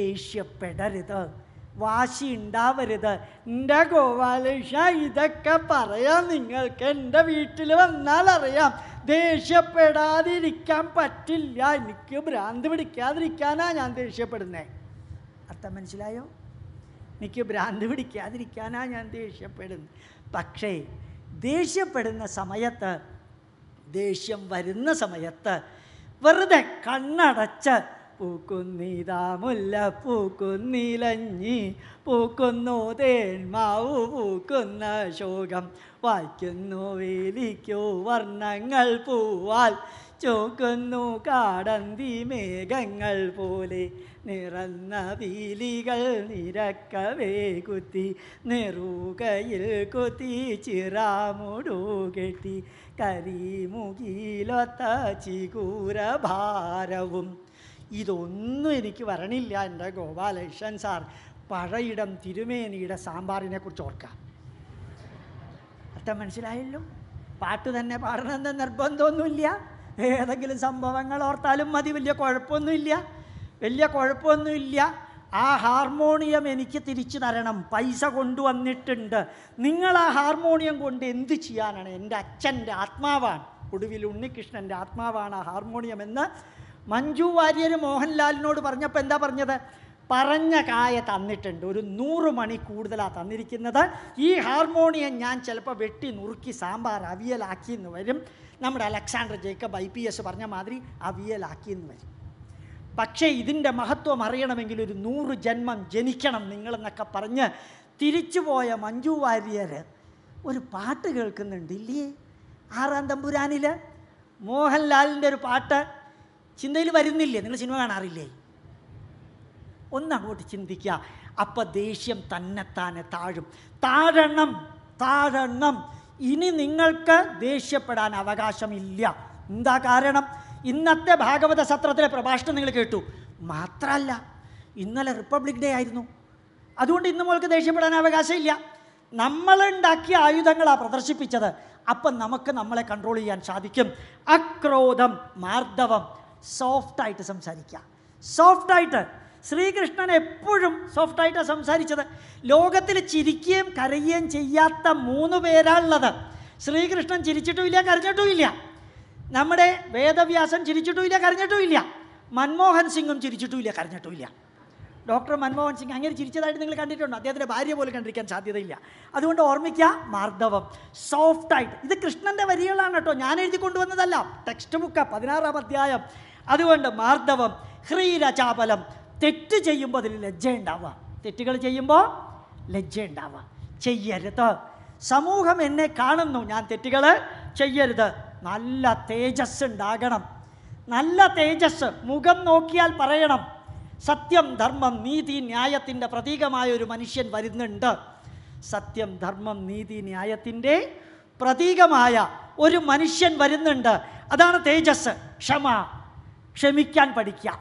[SPEAKER 1] ദേഷ്യപ്പെടരുത് വാശി ഉണ്ടാവരുത് എൻ്റെ ഗോപാലേഷ ഇതൊക്കെ പറയാം നിങ്ങൾക്ക് എൻ്റെ വീട്ടിൽ വന്നാൽ അറിയാം ദേഷ്യപ്പെടാതിരിക്കാൻ പറ്റില്ല എനിക്ക് ഭ്രാന്ത് പിടിക്കാതിരിക്കാനാണ് ഞാൻ ദേഷ്യപ്പെടുന്നത് അർത്ഥം മനസ്സിലായോ എനിക്ക് ഭ്രാന്ത് പിടിക്കാതിരിക്കാനാ ഞാൻ ദേഷ്യപ്പെടുന്നത് പക്ഷേ ദേഷ്യപ്പെടുന്ന സമയത്ത് ദേഷ്യം വരുന്ന സമയത്ത് വെറുതെ കണ്ണടച്ച് പൂക്കുന്നീതാമുല്ല പൂക്കുന്നിലഞ്ഞി പൂക്കുന്നു തേന്മാവു പൂക്കുന്ന ശോകം വായിക്കുന്നു വേലിക്കോ വർണ്ണങ്ങൾ പൂവാൽ ചോക്കുന്നു കാടന്തി മേഘങ്ങൾ പോലെ നിറന്ന വീലികൾ നിരക്കവേ കുത്തി നിറൂകയിൽ കുത്തി ചിറാമുടുകെട്ടി കരിമുകിലൊത്ത ചികൂര ഭാരവും ഇതൊന്നും എനിക്ക് വരണില്ല എൻ്റെ ഗോപാലകൃഷ്ണൻ സാർ പഴയിടം തിരുമേനിയുടെ സാമ്പാറിനെ കുറിച്ച് ഓർക്കാം അർത്ഥം മനസ്സിലായല്ലോ പാട്ട് തന്നെ പാടണമെന്ന് നിർബന്ധമൊന്നുമില്ല ഏതെങ്കിലും സംഭവങ്ങൾ ഓർത്താലും മതി വലിയ കുഴപ്പമൊന്നുമില്ല വലിയ കുഴപ്പമൊന്നുമില്ല ആ ഹാർമോണിയം എനിക്ക് തിരിച്ചു തരണം പൈസ കൊണ്ടുവന്നിട്ടുണ്ട് നിങ്ങൾ ആ ഹാർമോണിയം കൊണ്ട് എന്ത് ചെയ്യാനാണ് എൻ്റെ അച്ഛൻ്റെ ആത്മാവാണ് ഒടുവിൽ ഉണ്ണികൃഷ്ണൻ്റെ ആത്മാവാണ് ആ ഹാർമോണിയം എന്ന് മഞ്ജു വാര്യർ മോഹൻലാലിനോട് പറഞ്ഞപ്പോൾ എന്താ പറഞ്ഞത് പറഞ്ഞ കായ തന്നിട്ടുണ്ട് ഒരു നൂറ് മണി കൂടുതലാണ് തന്നിരിക്കുന്നത് ഈ ഹാർമോണിയം ഞാൻ ചിലപ്പോൾ വെട്ടി നുറുക്കി സാമ്പാർ അവിയലാക്കി എന്ന് വരും നമ്മുടെ Alexander Jacob I P S പറഞ്ഞ മാതിരി അവിയലാക്കി എന്ന് വരും പക്ഷേ ഇതിൻ്റെ മഹത്വം അറിയണമെങ്കിൽ ഒരു നൂറ് ജന്മം ജനിക്കണം നിങ്ങളെന്നൊക്കെ പറഞ്ഞ് തിരിച്ചുപോയ മഞ്ജു വാര്യർ ഒരു പാട്ട് കേൾക്കുന്നുണ്ട് ഇല്ലേ ആറാം തമ്പുരാനിൽ മോഹൻലാലിൻ്റെ ഒരു പാട്ട് ചിന്തയിൽ വരുന്നില്ലേ നിങ്ങൾ സിനിമ കാണാറില്ലേ ഒന്നങ്ങോട്ട് ചിന്തിക്കുക അപ്പം ദേഷ്യം തന്നെത്താനെ താഴും താഴെണ്ണം താഴെണ്ണം ഇനി നിങ്ങൾക്ക് ദേഷ്യപ്പെടാൻ അവകാശമില്ല എന്താ കാരണം ഇന്നത്തെ ഭാഗവത സത്രത്തിലെ പ്രഭാഷണം നിങ്ങൾ കേട്ടു മാത്രമല്ല ഇന്നലെ റിപ്പബ്ലിക് ഡേ ആയിരുന്നു അതുകൊണ്ട് ഇന്ന് മുതൽക്ക് ദേഷ്യപ്പെടാൻ അവകാശമില്ല നമ്മളുണ്ടാക്കിയ ആയുധങ്ങളാണ് പ്രദർശിപ്പിച്ചത് അപ്പം നമുക്ക് നമ്മളെ കൺട്രോൾ ചെയ്യാൻ സാധിക്കും അക്രോധം മാർദ്ദവം സോഫ്റ്റായിട്ട് സംസാരിക്കുക സോഫ്റ്റായിട്ട് ശ്രീകൃഷ്ണൻ എപ്പോഴും സോഫ്റ്റായിട്ടാണ് സംസാരിച്ചത് ലോകത്തിൽ ചിരിക്കുകയും കരയുകയും ചെയ്യാത്ത മൂന്ന് പേരാണുള്ളത് ശ്രീകൃഷ്ണൻ ചിരിച്ചിട്ടുമില്ല കരഞ്ഞിട്ടുമില്ല നമ്മുടെ വേദവ്യാസൻ ചിരിച്ചിട്ടുമില്ല കരഞ്ഞിട്ടുമില്ല മൻമോഹൻ സിംഗും ചിരിച്ചിട്ടുമില്ല കരഞ്ഞിട്ടുമില്ല ഡോക്ടർ മൻമോഹൻ സിംഗ് അങ്ങനെ ചിരിച്ചതായിട്ട് നിങ്ങൾ കണ്ടിട്ടുണ്ടോ അദ്ദേഹത്തിൻ്റെ ഭാര്യ പോലും കണ്ടിരിക്കാൻ സാധ്യതയില്ല അതുകൊണ്ട് ഓർമ്മിക്കുക മാർദ്ദവം സോഫ്റ്റായിട്ട് ഇത് കൃഷ്ണൻ്റെ വരികളാണ് കേട്ടോ ഞാൻ എഴുതി കൊണ്ടുവന്നതല്ല ടെക്സ്റ്റ് ബുക്ക് പതിനാറാം അധ്യായം അതുകൊണ്ട് മാർദ്ദവം ഹ്രീരചാപലം തെറ്റ് ചെയ്യുമ്പോൾ അതിൽ ലജ്ജ ഉണ്ടാവുക തെറ്റുകൾ ചെയ്യുമ്പോൾ ലജ്ജ ഉണ്ടാവുക ചെയ്യരുത് സമൂഹം എന്നെ കാണുന്നു ഞാൻ തെറ്റുകൾ ചെയ്യരുത് നല്ല തേജസ് ഉണ്ടാകണം നല്ല തേജസ് മുഖം നോക്കിയാൽ പറയണം സത്യം ധർമ്മം നീതി ന്യായത്തിൻ്റെ പ്രതീകമായ ഒരു മനുഷ്യൻ വരുന്നുണ്ട് സത്യം ധർമ്മം നീതി ന്യായത്തിൻ്റെ പ്രതീകമായ ഒരു മനുഷ്യൻ വരുന്നുണ്ട് അതാണ് തേജസ് ക്ഷമ ക്ഷമിക്കാൻ പഠിക്കുക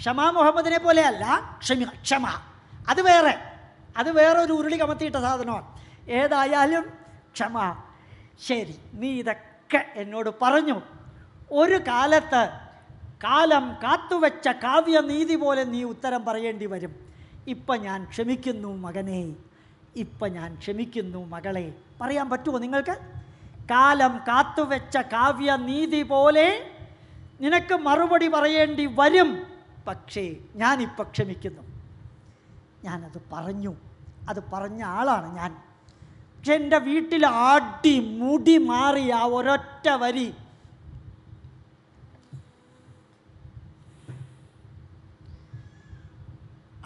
[SPEAKER 1] ക്ഷമ മുഹമ്മദിനെ പോലെയല്ല ക്ഷമി ക്ഷമ അത് വേറെ അത് വേറെ ഒരു ഉരുളി കമത്തിയിട്ട സാധനമാണ് ഏതായാലും ക്ഷമ ശരി നീ ഇതൊക്കെ ഒക്കെ എന്നോട് പറഞ്ഞു ഒരു കാലത്ത് കാലം കാത്തുവച്ച കാവ്യനീതി പോലെ നീ ഉത്തരം പറയേണ്ടി വരും ഇപ്പം ഞാൻ ക്ഷമിക്കുന്നു മകനെ ഇപ്പം ഞാൻ ക്ഷമിക്കുന്നു മകളെ പറയാൻ പറ്റുമോ നിങ്ങൾക്ക് കാലം കാത്തുവച്ച കാവ്യനീതി പോലെ നിനക്ക് മറുപടി പറയേണ്ടി വരും പക്ഷേ ഞാനിപ്പോൾ ക്ഷമിക്കുന്നു ഞാനത് പറഞ്ഞു അത് പറഞ്ഞ ആളാണ് ഞാൻ പക്ഷെ എൻ്റെ വീട്ടിൽ ആടി മുടി മാറി ആ ഒരൊറ്റ വരി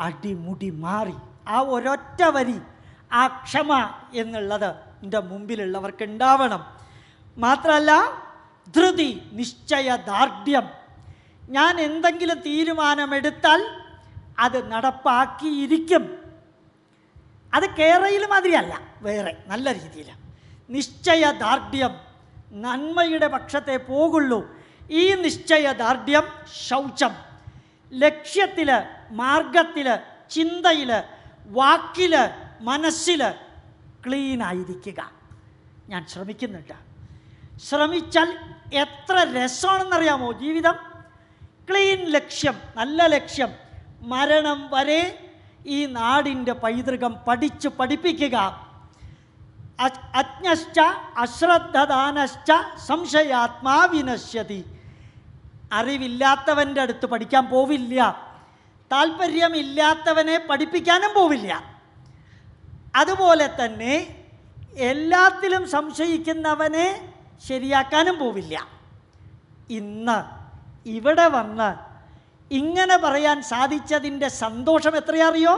[SPEAKER 1] അടിമുടി മാറി ആ ഒരൊറ്റ വരി ആ ക്ഷമ എന്നുള്ളത് എൻ്റെ മുമ്പിലുള്ളവർക്ക് ഉണ്ടാവണം മാത്രമല്ല ധൃതി നിശ്ചയ ദാർഢ്യം ഞാൻ എന്തെങ്കിലും തീരുമാനമെടുത്താൽ അത് നടപ്പാക്കിയിരിക്കും അത് കേരയിൽ മാതിരിയല്ല വേറെ നല്ല രീതിയിൽ നിശ്ചയ ദാർഢ്യം നന്മയുടെ പക്ഷത്തെ പോകുള്ളൂ ഈ നിശ്ചയ ദാർഢ്യം ശൗചം ലക്ഷ്യത്തിൽ മാർഗത്തിൽ ചിന്തയിൽ വാക്കിൽ മനസ്സിൽ ക്ലീനായിരിക്കുക ഞാൻ ശ്രമിക്കുന്നുണ്ട് ശ്രമിച്ചാൽ എത്ര രസമാണെന്നറിയാമോ ജീവിതം ക്ലീൻ ലക്ഷ്യം നല്ല ലക്ഷ്യം മരണം വരെ ഈ നാടിൻ്റെ പൈതൃകം പഠിച്ചു പഠിപ്പിക്കുക അജ്ഞശ്ച അശ്രദ്ധദാനശ്ച സംശയാത്മാവിനശ്യതി അറിവില്ലാത്തവൻ്റെ അടുത്ത് പഠിക്കാൻ പോവില്ല താല്പര്യമില്ലാത്തവനെ പഠിപ്പിക്കാനും പോവില്ല അതുപോലെ തന്നെ എല്ലാത്തിലും സംശയിക്കുന്നവനെ ശരിയാക്കാനും പോവില്ല ഇന്ന് ഇവിടെ വന്ന് ഇങ്ങനെ പറയാൻ സാധിച്ചതിൻ്റെ സന്തോഷം എത്രയറിയോ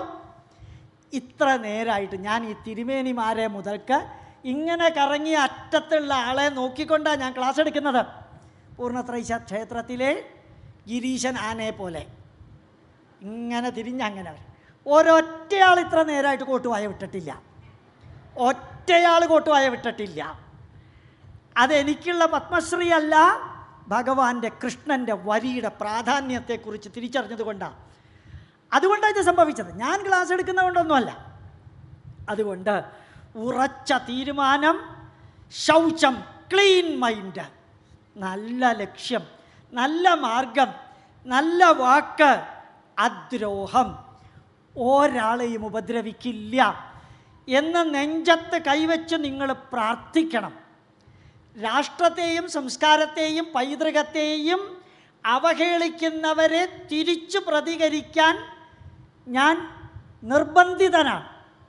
[SPEAKER 1] ഇത്ര നേരമായിട്ട് ഞാൻ ഈ തിരുമേനിമാരെ മുതൽക്ക് ഇങ്ങനെ കറങ്ങിയ അറ്റത്തുള്ള ആളെ നോക്കിക്കൊണ്ടാണ് ഞാൻ ക്ലാസ് എടുക്കുന്നത് പൂർണ്ണത്രൈശ ക്ഷേത്രത്തിലെ ഗിരീശൻ ആനയെ പോലെ ഇങ്ങനെ തിരിഞ്ഞങ്ങനെ അവർ ഒരൊറ്റയാൾ ഇത്ര നേരമായിട്ട് കോട്ടുവായ വിട്ടിട്ടില്ല ഒറ്റയാൾ കോട്ടുവായ വിട്ടിട്ടില്ല അതെനിക്കുള്ള പത്മശ്രീ അല്ല ഭഗവാന്റെ കൃഷ്ണന്റെ വരിയുടെ പ്രാധാന്യത്തെക്കുറിച്ച് കൊണ്ടാണ് അതുകൊണ്ടാണ് ഇത് സംഭവിച്ചത് ഞാൻ ക്ലാസ് എടുക്കുന്നതുകൊണ്ടൊന്നുമല്ല അതുകൊണ്ട് ഉറച്ച തീരുമാനം ശൗചം ക്ലീൻ മൈൻഡ് നല്ല ലക്ഷ്യം നല്ല മാർഗം നല്ല വാക്ക് അദ്രോഹം ഒരാളെയും ഉപദ്രവിക്കില്ല എന്ന് നെഞ്ചത്ത് കൈവച്ച് നിങ്ങൾ പ്രാർത്ഥിക്കണം രാഷ്ട്രത്തെയും സംസ്കാരത്തെയും പൈതൃകത്തെയും അവഹേളിക്കുന്നവരെ തിരിച്ചു പ്രതികരിക്കാൻ ഞാൻ നിർബന്ധിതനാണ്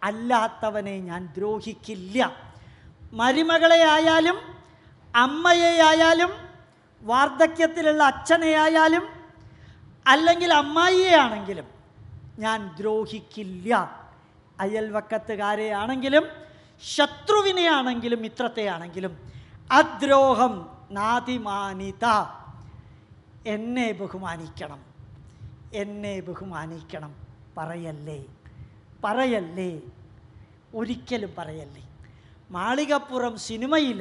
[SPEAKER 1] അല്ലാത്തവനെ ഞാൻ ദ്രോഹിക്കില്ല മരുമകളെ ആയാലും അമ്മയെ ആയാലും വാർദ്ധക്യത്തിലുള്ള അച്ഛനെ ആയാലും അല്ലെങ്കിൽ അമ്മായിയെ ആണെങ്കിലും ഞാൻ ദ്രോഹിക്കില്ല അയൽവക്കത്തുകാരെ ആണെങ്കിലും ശത്രുവിനെ ആണെങ്കിലും ആണെങ്കിലും അദ്രോഹം നാതിമാനിത എന്നെ ബഹുമാനിക്കണം എന്നെ ബഹുമാനിക്കണം പറയല്ലേ പറയല്ലേ ഒരിക്കലും പറയല്ലേ മാളികപ്പുറം സിനിമയിൽ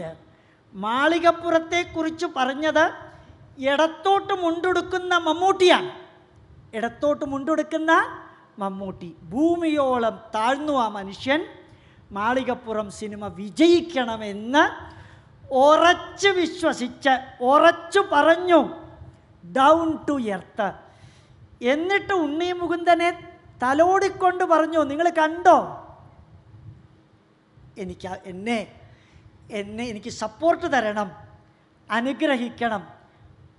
[SPEAKER 1] മാളികപ്പുറത്തെക്കുറിച്ച് പറഞ്ഞത് ഇടത്തോട്ട് മുണ്ടെടുക്കുന്ന മമ്മൂട്ടിയാണ് ഇടത്തോട്ട് മുണ്ടെടുക്കുന്ന മമ്മൂട്ടി ഭൂമിയോളം താഴ്ന്നു ആ മനുഷ്യൻ മാളികപ്പുറം സിനിമ വിജയിക്കണമെന്ന് ഉറച്ച് വിശ്വസിച്ച് ഉറച്ചു പറഞ്ഞു ഡൗൺ ടു എർത്ത് എന്നിട്ട് ഉണ്ണി മുകുന്ദനെ തലോടിക്കൊണ്ട് പറഞ്ഞു നിങ്ങൾ കണ്ടോ എനിക്ക് എന്നെ എന്നെ എനിക്ക് സപ്പോർട്ട് തരണം അനുഗ്രഹിക്കണം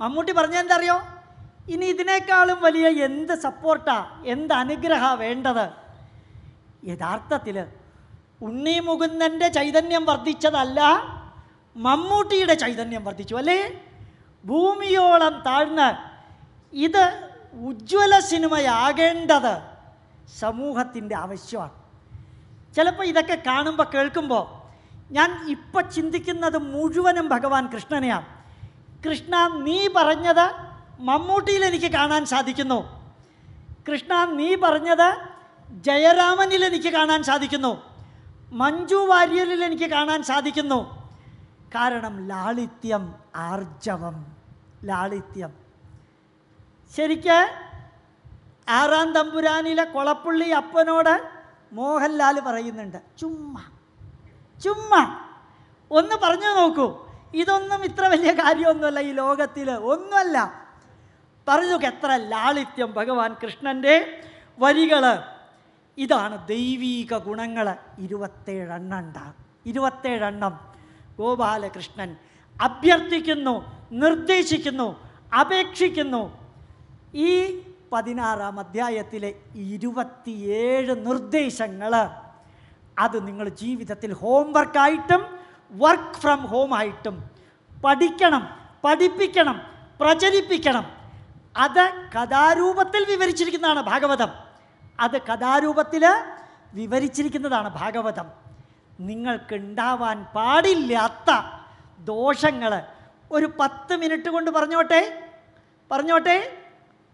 [SPEAKER 1] മമ്മൂട്ടി പറഞ്ഞ എന്തറിയോ ഇനി ഇതിനേക്കാളും വലിയ എന്ത് സപ്പോർട്ടാ എന്ത് അനുഗ്രഹ വേണ്ടത് യഥാർത്ഥത്തിൽ ഉണ്ണി മുകുന്ദൻ്റെ ചൈതന്യം വർദ്ധിച്ചതല്ല മമ്മൂട്ടിയുടെ ചൈതന്യം വർദ്ധിച്ചു അല്ലേ ഭൂമിയോളം താഴ്ന്ന് ഇത് ഉജ്ജ്വല സിനിമയാകേണ്ടത് സമൂഹത്തിൻ്റെ ആവശ്യമാണ് ചിലപ്പോൾ ഇതൊക്കെ കാണുമ്പോൾ കേൾക്കുമ്പോൾ ഞാൻ ഇപ്പം ചിന്തിക്കുന്നത് മുഴുവനും ഭഗവാൻ കൃഷ്ണനെയാണ് കൃഷ്ണ നീ പറഞ്ഞത് മമ്മൂട്ടിയിൽ എനിക്ക് കാണാൻ സാധിക്കുന്നു കൃഷ്ണ നീ പറഞ്ഞത് ജയരാമനിൽ എനിക്ക് കാണാൻ സാധിക്കുന്നു മഞ്ജു വാര്യരിൽ എനിക്ക് കാണാൻ സാധിക്കുന്നു കാരണം ലാളിത്യം ആർജവം ലാളിത്യം ശരിക്ക് ആറാം തമ്പുരാനിലെ കൊളപ്പുള്ളി അപ്പനോട് മോഹൻലാൽ പറയുന്നുണ്ട് ചുമ്മാ ചുമ്മാ ഒന്ന് പറഞ്ഞു നോക്കൂ ഇതൊന്നും ഇത്ര വലിയ കാര്യമൊന്നുമല്ല ഈ ലോകത്തിൽ ഒന്നുമല്ല പറഞ്ഞു എത്ര ലാളിത്യം ഭഗവാൻ കൃഷ്ണൻ്റെ വരികൾ ഇതാണ് ദൈവീക ഗുണങ്ങൾ ഇരുപത്തേഴെണ്ണം ഉണ്ടാകും ഇരുപത്തേഴെണ്ണം ഗോപാലകൃഷ്ണൻ അഭ്യർത്ഥിക്കുന്നു നിർദ്ദേശിക്കുന്നു അപേക്ഷിക്കുന്നു ഈ പതിനാറാം അധ്യായത്തിലെ ഇരുപത്തിയേഴ് നിർദ്ദേശങ്ങൾ അത് നിങ്ങൾ ജീവിതത്തിൽ ഹോംവർക്കായിട്ടും വർക്ക് ഫ്രം ഹോം ആയിട്ടും പഠിക്കണം പഠിപ്പിക്കണം പ്രചരിപ്പിക്കണം അത് കഥാരൂപത്തിൽ വിവരിച്ചിരിക്കുന്നതാണ് ഭാഗവതം അത് കഥാരൂപത്തിൽ വിവരിച്ചിരിക്കുന്നതാണ് ഭാഗവതം നിങ്ങൾക്കുണ്ടാവാൻ പാടില്ലാത്ത ദോഷങ്ങൾ ഒരു പത്ത് മിനിറ്റ് കൊണ്ട് പറഞ്ഞോട്ടെ പറഞ്ഞോട്ടെ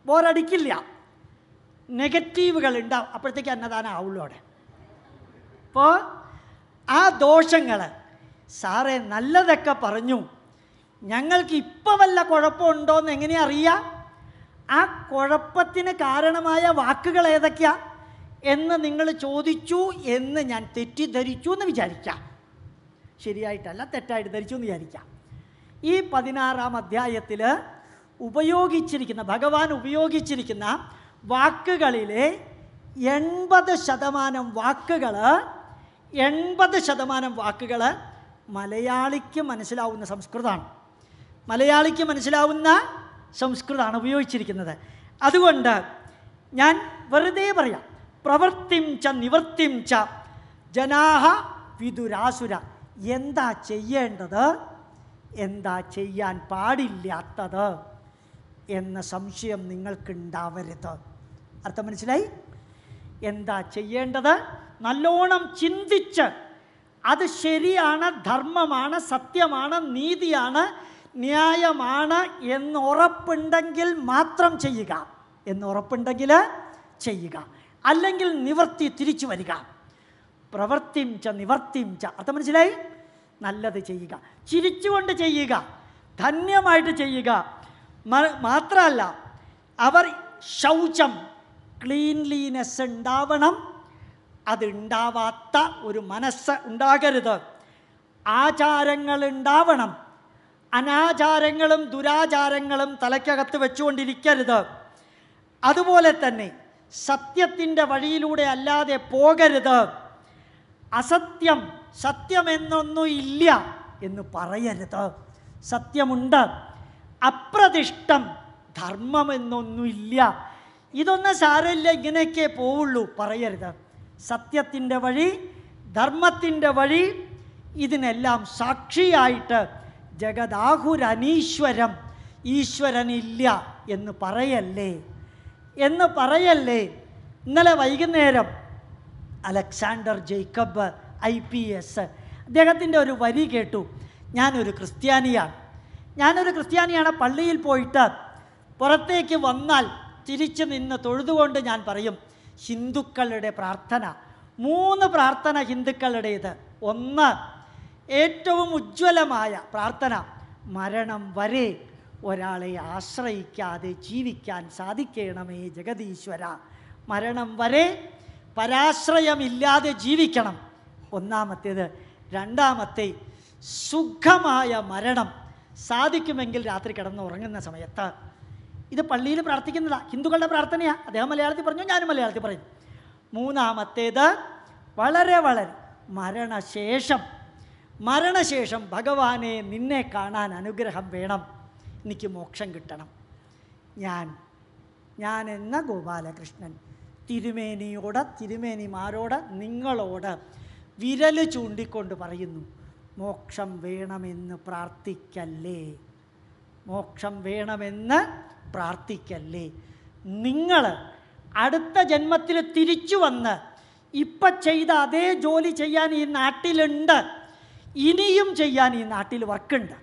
[SPEAKER 1] ബോറടിക്കില്ല നെഗറ്റീവുകൾ ഉണ്ടാവും അപ്പോഴത്തേക്ക് അന്നദാനം ആവുള്ളൂ അവിടെ അപ്പോൾ ആ ദോഷങ്ങൾ സാറേ നല്ലതൊക്കെ പറഞ്ഞു ഞങ്ങൾക്ക് ഇപ്പോൾ വല്ല കുഴപ്പമുണ്ടോയെന്ന് എങ്ങനെയാ അറിയുക ആ കുഴപ്പത്തിന് കാരണമായ വാക്കുകൾ ഏതൊക്കെയാണ് എന്ന് നിങ്ങൾ ചോദിച്ചു എന്ന് ഞാൻ തെറ്റിദ്ധരിച്ചു എന്ന് വിചാരിക്കാം ശരിയായിട്ടല്ല തെറ്റായിട്ട് ധരിച്ചു എന്ന് വിചാരിക്കാം ഈ പതിനാറാം അധ്യായത്തിൽ ഉപയോഗിച്ചിരിക്കുന്ന ഭഗവാൻ ഉപയോഗിച്ചിരിക്കുന്ന വാക്കുകളിലെ എൺപത് ശതമാനം വാക്കുകൾ എൺപത് ശതമാനം വാക്കുകൾ മലയാളിക്ക് മനസ്സിലാവുന്ന സംസ്കൃതമാണ് മലയാളിക്ക് മനസ്സിലാവുന്ന സംസ്കൃതമാണ് ഉപയോഗിച്ചിരിക്കുന്നത് അതുകൊണ്ട് ഞാൻ വെറുതെ പറയാം പ്രവൃത്തിം ച നിവൃത്തിം ച ജനാഹ വിദുരാസുര എന്താ ചെയ്യേണ്ടത് എന്താ ചെയ്യാൻ പാടില്ലാത്തത് എന്ന സംശയം നിങ്ങൾക്കുണ്ടാവരുത് അർത്ഥം മനസ്സിലായി എന്താ ചെയ്യേണ്ടത് നല്ലോണം ചിന്തിച്ച് അത് ശരിയാണ് ധർമ്മമാണ് സത്യമാണ് നീതിയാണ് ന്യായമാണ് എന്ന് ഉറപ്പുണ്ടെങ്കിൽ മാത്രം ചെയ്യുക എന്ന് ഉറപ്പുണ്ടെങ്കിൽ ചെയ്യുക അല്ലെങ്കിൽ നിവർത്തി തിരിച്ചു വരിക പ്രവർത്തിം ച നിവർത്തിം ച അർത്ഥം മനസ്സിലായി നല്ലത് ചെയ്യുക ചിരിച്ചുകൊണ്ട് ചെയ്യുക ധന്യമായിട്ട് ചെയ്യുക മാത്രമല്ല അവർ ശൗചം ക്ലീൻലിനെസ് ഉണ്ടാവണം അതുണ്ടാവാത്ത ഒരു മനസ്സ് ഉണ്ടാകരുത് ആചാരങ്ങൾ ഉണ്ടാവണം അനാചാരങ്ങളും ദുരാചാരങ്ങളും തലയ്ക്കകത്ത് വെച്ചുകൊണ്ടിരിക്കരുത് അതുപോലെ തന്നെ സത്യത്തിൻ്റെ വഴിയിലൂടെ അല്ലാതെ പോകരുത് അസത്യം സത്യമെന്നൊന്നും ഇല്ല എന്ന് പറയരുത് സത്യമുണ്ട് അപ്രതിഷ്ഠം ധർമ്മമെന്നൊന്നുമില്ല ഇതൊന്നും സാരമില്ല ഇങ്ങനെയൊക്കെ പോവുള്ളൂ പറയരുത് സത്യത്തിൻ്റെ വഴി ധർമ്മത്തിൻ്റെ വഴി ഇതിനെല്ലാം സാക്ഷിയായിട്ട് ജഗദാഹുരനീശ്വരം ഈശ്വരനില്ല എന്ന് പറയല്ലേ എന്ന് പറയല്ലേ ഇന്നലെ വൈകുന്നേരം Alexander Jacob I P S അദ്ദേഹത്തിൻ്റെ ഒരു വരി കേട്ടു ഞാനൊരു ക്രിസ്ത്യാനിയാണ് ഞാനൊരു ക്രിസ്ത്യാനിയാണ് പള്ളിയിൽ പോയിട്ട് പുറത്തേക്ക് വന്നാൽ തിരിച്ചു നിന്ന് തൊഴുതുകൊണ്ട് ഞാൻ പറയും ഹിന്ദുക്കളുടെ പ്രാർത്ഥന മൂന്ന് പ്രാർത്ഥന ഹിന്ദുക്കളുടേത് ഒന്ന് ഏറ്റവും ഉജ്ജ്വലമായ പ്രാർത്ഥന മരണം വരെ ഒരാളെ ആശ്രയിക്കാതെ ജീവിക്കാൻ സാധിക്കണമേ ജഗതീശ്വര മരണം വരെ പരാശ്രയമില്ലാതെ ജീവിക്കണം ഒന്നാമത്തേത് രണ്ടാമത്തെ സുഖമായ മരണം സാധിക്കുമെങ്കിൽ രാത്രി കിടന്നുറങ്ങുന്ന സമയത്ത് ഇത് പള്ളിയിൽ പ്രാർത്ഥിക്കുന്നതാണ് ഹിന്ദുക്കളുടെ പ്രാർത്ഥനയാണ് അദ്ദേഹം മലയാളത്തിൽ പറഞ്ഞു ഞാനും മലയാളത്തിൽ പറയും മൂന്നാമത്തേത് വളരെ വളരെ മരണശേഷം മരണശേഷം ഭഗവാനെ നിന്നെ കാണാൻ അനുഗ്രഹം വേണം എനിക്ക് മോക്ഷം കിട്ടണം ഞാൻ ഞാൻ എന്ന ഗോപാലകൃഷ്ണൻ തിരുമേനിയോട് തിരുമേനിമാരോട് നിങ്ങളോട് വിരൽ ചൂണ്ടിക്കൊണ്ട് പറയുന്നു മോക്ഷം വേണമെന്ന് പ്രാർത്ഥിക്കല്ലേ മോക്ഷം വേണമെന്ന് പ്രാർത്ഥിക്കല്ലേ നിങ്ങൾ അടുത്ത ജന്മത്തിൽ തിരിച്ചു വന്ന് ഇപ്പം ചെയ്ത അതേ ജോലി ചെയ്യാൻ ഈ നാട്ടിലുണ്ട് ഇനിയും ചെയ്യാൻ ഈ നാട്ടിൽ വർക്കുണ്ട്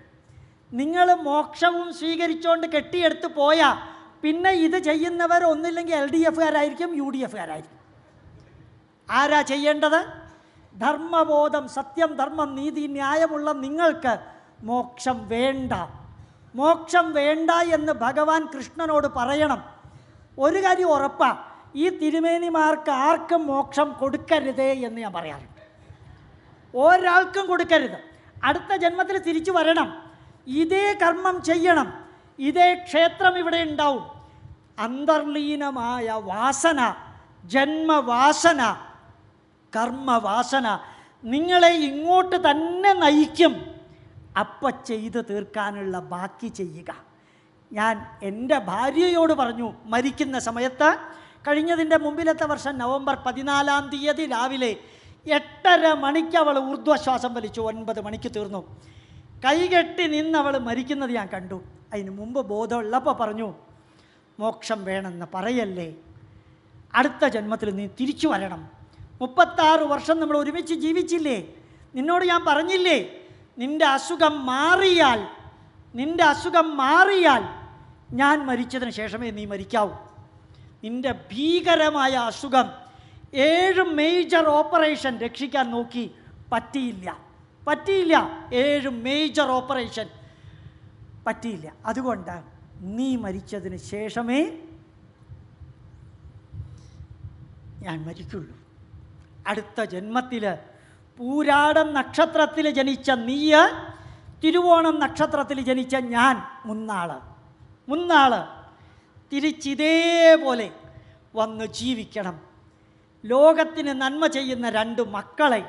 [SPEAKER 1] നിങ്ങൾ മോക്ഷവും സ്വീകരിച്ചുകൊണ്ട് കെട്ടിയെടുത്ത് പോയാൽ പിന്നെ ഇത് ചെയ്യുന്നവർ ഒന്നില്ലെങ്കിൽ എൽ ഡി എഫുകാരായിരിക്കും യു ഡി എഫുകാരായിരിക്കും ആരാ ചെയ്യേണ്ടത് ധർമ്മബോധം സത്യം ധർമ്മം നീതി ന്യായമുള്ള നിങ്ങൾക്ക് മോക്ഷം വേണ്ട മോക്ഷം വേണ്ട എന്ന് ഭഗവാൻ കൃഷ്ണനോട് പറയണം ഒരു കാര്യം ഉറപ്പാ ഈ തിരുമേനിമാർക്ക് ആർക്കും മോക്ഷം കൊടുക്കരുതേ എന്ന് ഞാൻ പറയാറുണ്ട് ഒരാൾക്കും കൊടുക്കരുത് അടുത്ത ജന്മത്തിൽ തിരിച്ചു വരണം ഇതേ കർമ്മം ചെയ്യണം ഇതേ ക്ഷേത്രം ഇവിടെ ഉണ്ടാവും അന്തർലീനമായ വാസന ജന്മവാസന കർമ്മവാസന നിങ്ങളെ ഇങ്ങോട്ട് തന്നെ നയിക്കും അപ്പം ചെയ്ത് തീർക്കാനുള്ള ബാക്കി ചെയ്യുക ഞാൻ എൻ്റെ ഭാര്യയോട് പറഞ്ഞു മരിക്കുന്ന സമയത്ത് കഴിഞ്ഞതിൻ്റെ മുമ്പിലത്തെ വർഷം നവംബർ പതിനാലാം തീയതി രാവിലെ എട്ടര മണിക്ക് അവൾ ഊർധ്വശ്വാസം വലിച്ചു ഒൻപത് മണിക്ക് തീർന്നു കൈകെട്ടി നിന്നവൾ മരിക്കുന്നത് ഞാൻ കണ്ടു അതിന് മുമ്പ് ബോധമുള്ളപ്പോൾ പറഞ്ഞു മോക്ഷം വേണമെന്ന് പറയല്ലേ അടുത്ത ജന്മത്തിൽ നീ തിരിച്ചു വരണം മുപ്പത്താറ് വർഷം നമ്മൾ ഒരുമിച്ച് ജീവിച്ചില്ലേ നിന്നോട് ഞാൻ പറഞ്ഞില്ലേ നിൻ്റെ അസുഖം മാറിയാൽ നിൻ്റെ അസുഖം മാറിയാൽ ഞാൻ മരിച്ചതിന് ശേഷമേ നീ മരിക്കാവൂ നിൻ്റെ ഭീകരമായ അസുഖം ഏഴ് മേജർ ഓപ്പറേഷൻ രക്ഷിക്കാൻ നോക്കി പറ്റിയില്ല പറ്റിയില്ല ഏഴ് മേജർ ഓപ്പറേഷൻ പറ്റിയില്ല അതുകൊണ്ട് നീ മരിച്ചതിന് ശേഷമേ ഞാൻ മരിക്കുള്ളൂ അടുത്ത ജന്മത്തിൽ പൂരാടം നക്ഷത്രത്തിൽ ജനിച്ച നീ തിരുവോണം നക്ഷത്രത്തിൽ ജനിച്ച ഞാൻ മുന്നാള് മുന്നാള് തിരിച്ചിതേപോലെ വന്ന് ജീവിക്കണം ലോകത്തിന് നന്മ ചെയ്യുന്ന രണ്ട് മക്കളെ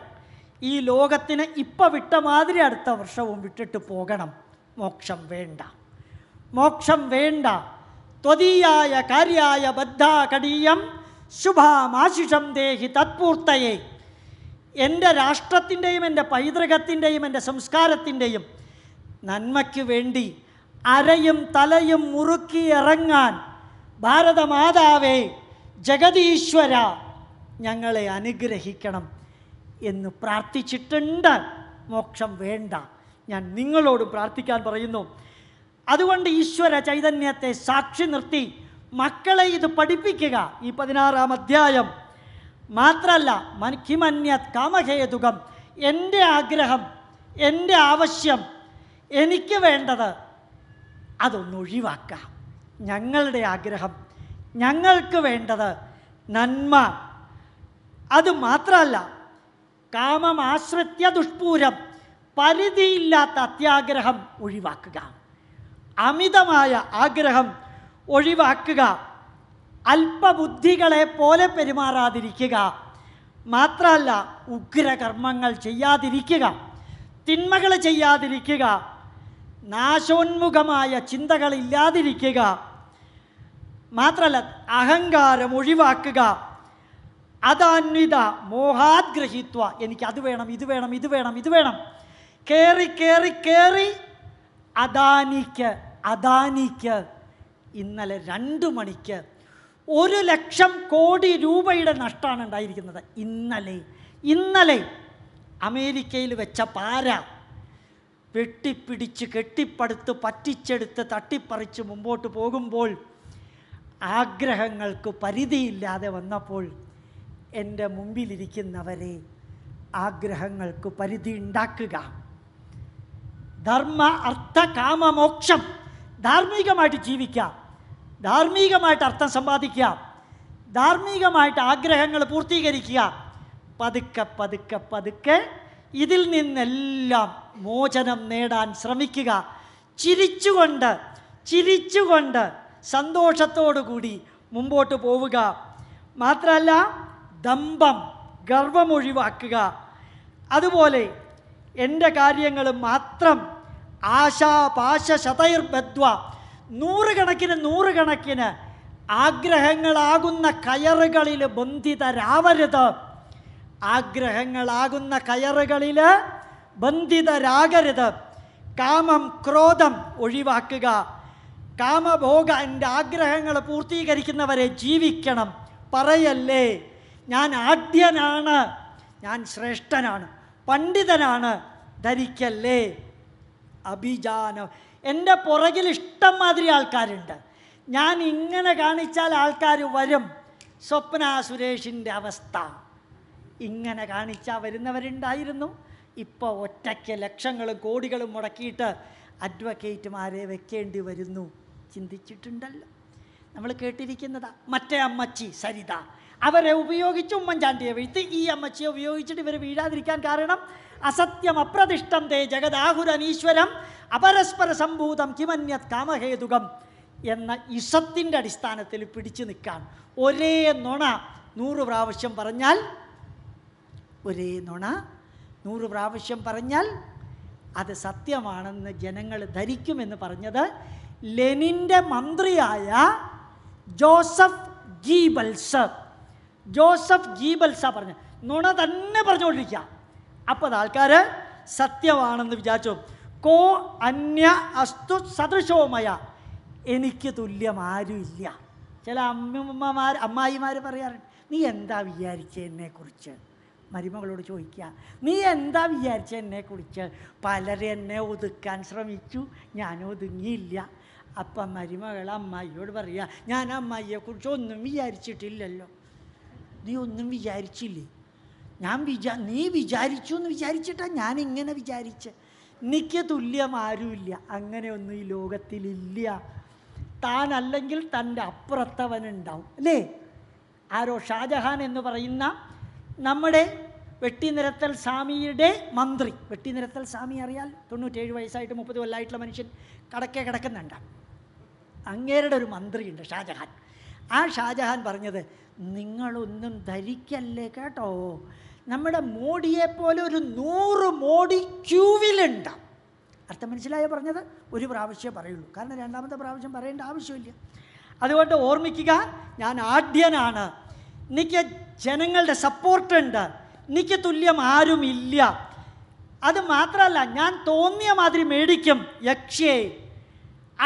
[SPEAKER 1] ഈ ലോകത്തിന് ഇപ്പം വിട്ട മാതിരി അടുത്ത വർഷവും വിട്ടിട്ട് പോകണം മോക്ഷം വേണ്ട മോക്ഷം വേണ്ട ത്വതീയായ കാര്യായ കടീയം ശുഭാമാശിഷം ദേഹി തത്പൂർത്തയെ എൻ്റെ രാഷ്ട്രത്തിൻ്റെയും എൻ്റെ പൈതൃകത്തിൻ്റെയും എൻ്റെ സംസ്കാരത്തിൻ്റെയും നന്മയ്ക്ക് വേണ്ടി അരയും തലയും മുറുക്കി ഇറങ്ങാൻ ഭാരതമാതാവേ ജഗതീശ്വര ഞങ്ങളെ അനുഗ്രഹിക്കണം എന്ന് പ്രാർത്ഥിച്ചിട്ടുണ്ട് മോക്ഷം വേണ്ട ഞാൻ നിങ്ങളോട് പ്രാർത്ഥിക്കാൻ പറയുന്നു അതുകൊണ്ട് ഈശ്വര ചൈതന്യത്തെ സാക്ഷി നിർത്തി മക്കളെ ഇത് പഠിപ്പിക്കുക ഈ പതിനാറാം അധ്യായം മാത്രമല്ല മൻഖിമന്യത് കാമഹേതുകം എൻ്റെ ആഗ്രഹം എൻ്റെ ആവശ്യം എനിക്ക് വേണ്ടത് അതൊന്നൊഴിവാക്കാം ഞങ്ങളുടെ ആഗ്രഹം ഞങ്ങൾക്ക് വേണ്ടത് നന്മ അത് മാത്രമല്ല ആശ്രിത്യ ദുഷ്പൂരം പരിധിയില്ലാത്ത അത്യാഗ്രഹം ഒഴിവാക്കുക അമിതമായ ആഗ്രഹം ഒഴിവാക്കുക അല്പബുദ്ധികളെ പോലെ പെരുമാറാതിരിക്കുക മാത്രമല്ല ഉഗ്രകർമ്മങ്ങൾ ചെയ്യാതിരിക്കുക തിന്മകൾ ചെയ്യാതിരിക്കുക നാശോന്മുഖമായ ചിന്തകളില്ലാതിരിക്കുക മാത്രമല്ല അഹങ്കാരം ഒഴിവാക്കുക അതാന്വിത മോഹാഗ്രഹിത്വ എനിക്ക് അത് വേണം ഇത് വേണം ഇത് വേണം ഇത് വേണം കയറി കയറി കയറി അദാനിക്ക് അദാനിക്ക് ഇന്നലെ രണ്ട് മണിക്ക് ഒരു ലക്ഷം കോടി രൂപയുടെ നഷ്ടമാണ് ഉണ്ടായിരിക്കുന്നത് ഇന്നലെ ഇന്നലെ അമേരിക്കയിൽ വെച്ച പാര വെട്ടിപ്പിടിച്ച് കെട്ടിപ്പടുത്ത് പറ്റിച്ചെടുത്ത് തട്ടിപ്പറിച്ച് മുമ്പോട്ട് പോകുമ്പോൾ ആഗ്രഹങ്ങൾക്ക് പരിധിയില്ലാതെ വന്നപ്പോൾ എൻ്റെ മുമ്പിലിരിക്കുന്നവരെ ആഗ്രഹങ്ങൾക്ക് പരിധി ഉണ്ടാക്കുക ധർമ്മ അർത്ഥ കാമ മോക്ഷം ധാർമ്മികമായിട്ട് ജീവിക്കാം ധാർമ്മികമായിട്ട് അർത്ഥം സമ്പാദിക്കാം ധാർമ്മികമായിട്ട് ആഗ്രഹങ്ങൾ പൂർത്തീകരിക്കുക പതുക്കെ പതുക്കെ പതുക്കെ ഇതിൽ നിന്നെല്ലാം മോചനം നേടാൻ ശ്രമിക്കുക ചിരിച്ചുകൊണ്ട് ചിരിച്ചുകൊണ്ട് സന്തോഷത്തോടു കൂടി മുമ്പോട്ട് പോവുക മാത്രമല്ല ദമ്പം ഗർവമൊഴിവാക്കുക അതുപോലെ എൻ്റെ കാര്യങ്ങൾ മാത്രം ആശാപാശ ശതൈർബദ്വ നൂറുകണക്കിന് നൂറുകണക്കിന് ആഗ്രഹങ്ങളാകുന്ന കയറുകളിൽ ബന്ധിതരാവരുത് ആഗ്രഹങ്ങളാകുന്ന കയറുകളിൽ ബന്ധിതരാകരുത് കാമം ക്രോധം ഒഴിവാക്കുക കാമഭോഗ എൻ്റെ ആഗ്രഹങ്ങൾ പൂർത്തീകരിക്കുന്നവരെ ജീവിക്കണം പറയല്ലേ ഞാൻ ആദ്യനാണ് ഞാൻ ശ്രേഷ്ഠനാണ് പണ്ഡിതനാണ് ധരിക്കല്ലേ അഭിജാന എൻ്റെ പുറകിൽ ഇഷ്ടം മാതിരി ആൾക്കാരുണ്ട് ഞാൻ ഇങ്ങനെ കാണിച്ചാൽ ആൾക്കാർ വരും സ്വപ്ന സുരേഷിൻ്റെ അവസ്ഥ ഇങ്ങനെ കാണിച്ചാൽ വരുന്നവരുണ്ടായിരുന്നു ഇപ്പോൾ ഒറ്റയ്ക്ക് ലക്ഷങ്ങളും കോടികളും മുടക്കിയിട്ട് അഡ്വക്കേറ്റുമാരെ വെക്കേണ്ടി വരുന്നു ചിന്തിച്ചിട്ടുണ്ടല്ലോ നമ്മൾ കേട്ടിരിക്കുന്നതാ മറ്റേ അമ്മച്ചി സരിത അവരെ ഉപയോഗിച്ച് ഉമ്മൻചാണ്ടിയെ വീഴ്ത്തി ഈ അമ്മച്ചിയെ ഉപയോഗിച്ചിട്ട് ഇവർ വീഴാതിരിക്കാൻ കാരണം അസത്യം അപ്രതിഷ്ഠം തേ ജഗദാഹുരനീശ്വരം അപരസ്പര സംഭൂതം കിമന്യത് കാമഹേതുകം എന്ന ഇസത്തിൻ്റെ അടിസ്ഥാനത്തിൽ പിടിച്ചു നിൽക്കാൻ ഒരേ നുണ നൂറ് പ്രാവശ്യം പറഞ്ഞാൽ ഒരേ നുണ നൂറ് പ്രാവശ്യം പറഞ്ഞാൽ അത് സത്യമാണെന്ന് ജനങ്ങൾ ധരിക്കുമെന്ന് പറഞ്ഞത് ലെനിൻ്റെ മന്ത്രിയായ ജോസഫ് ഗീബൽസ് ജോസഫ് ജീബൽസ പറഞ്ഞു നുണ തന്നെ പറഞ്ഞുകൊണ്ടിരിക്കുക അപ്പോൾ അത് ആൾക്കാർ സത്യമാണെന്ന് വിചാരിച്ചു കോ അന്യ അസ്തു സദൃശവുമയ എനിക്ക് തുല്യം ആരുമില്ല ചില അമ്മമ്മമാർ അമ്മായിമാർ പറയാറുണ്ട് നീ എന്താ വിചാരിച്ചതിനെക്കുറിച്ച് മരുമകളോട് ചോദിക്കുക നീ എന്താ വിചാരിച്ച എന്നെക്കുറിച്ച് പലരെ എന്നെ ഒതുക്കാൻ ശ്രമിച്ചു ഞാൻ ഒതുങ്ങിയില്ല അപ്പം മരുമകൾ അമ്മായിയോട് പറയുക ഞാൻ അമ്മായിയെക്കുറിച്ച് ഒന്നും വിചാരിച്ചിട്ടില്ലല്ലോ നീ ഒന്നും വിചാരിച്ചില്ലേ ഞാൻ വിചാ നീ വിചാരിച്ചു എന്ന് വിചാരിച്ചിട്ടാ ഞാൻ ഇങ്ങനെ വിചാരിച്ച നിക്ക് തുല്യം ആരുമില്ല അങ്ങനെയൊന്നും ഈ ലോകത്തിലില്ല താനല്ലെങ്കിൽ അല്ലെങ്കിൽ തൻ്റെ അപ്പുറത്തവനുണ്ടാവും അല്ലേ ആരോ ഷാജഹാൻ എന്ന് പറയുന്ന നമ്മുടെ വെട്ടിനിരത്തൽ സ്വാമിയുടെ മന്ത്രി വെട്ടിനിരത്തൽ സ്വാമി അറിയാൽ തൊണ്ണൂറ്റേഴ് വയസ്സായിട്ട് മുപ്പത് കൊല്ലായിട്ടുള്ള മനുഷ്യൻ കടക്കെ കിടക്കുന്നുണ്ട് അങ്ങേരുടെ ഒരു മന്ത്രിയുണ്ട് ഷാജഹാൻ ആ ഷാജഹാൻ പറഞ്ഞത് നിങ്ങളൊന്നും ധരിക്കല്ലേ കേട്ടോ നമ്മുടെ പോലെ ഒരു നൂറ് മോഡി ക്യൂവിലുണ്ട് അർത്ഥം മനസ്സിലായോ പറഞ്ഞത് ഒരു പ്രാവശ്യമേ പറയുള്ളൂ കാരണം രണ്ടാമത്തെ പ്രാവശ്യം പറയേണ്ട ആവശ്യമില്ല അതുകൊണ്ട് ഓർമ്മിക്കുക ഞാൻ ആഢ്യനാണ് എനിക്ക് ജനങ്ങളുടെ സപ്പോർട്ടുണ്ട് എനിക്ക് തുല്യം ആരുമില്ല അത് മാത്രമല്ല ഞാൻ തോന്നിയ മാതിരി മേടിക്കും യക്ഷേ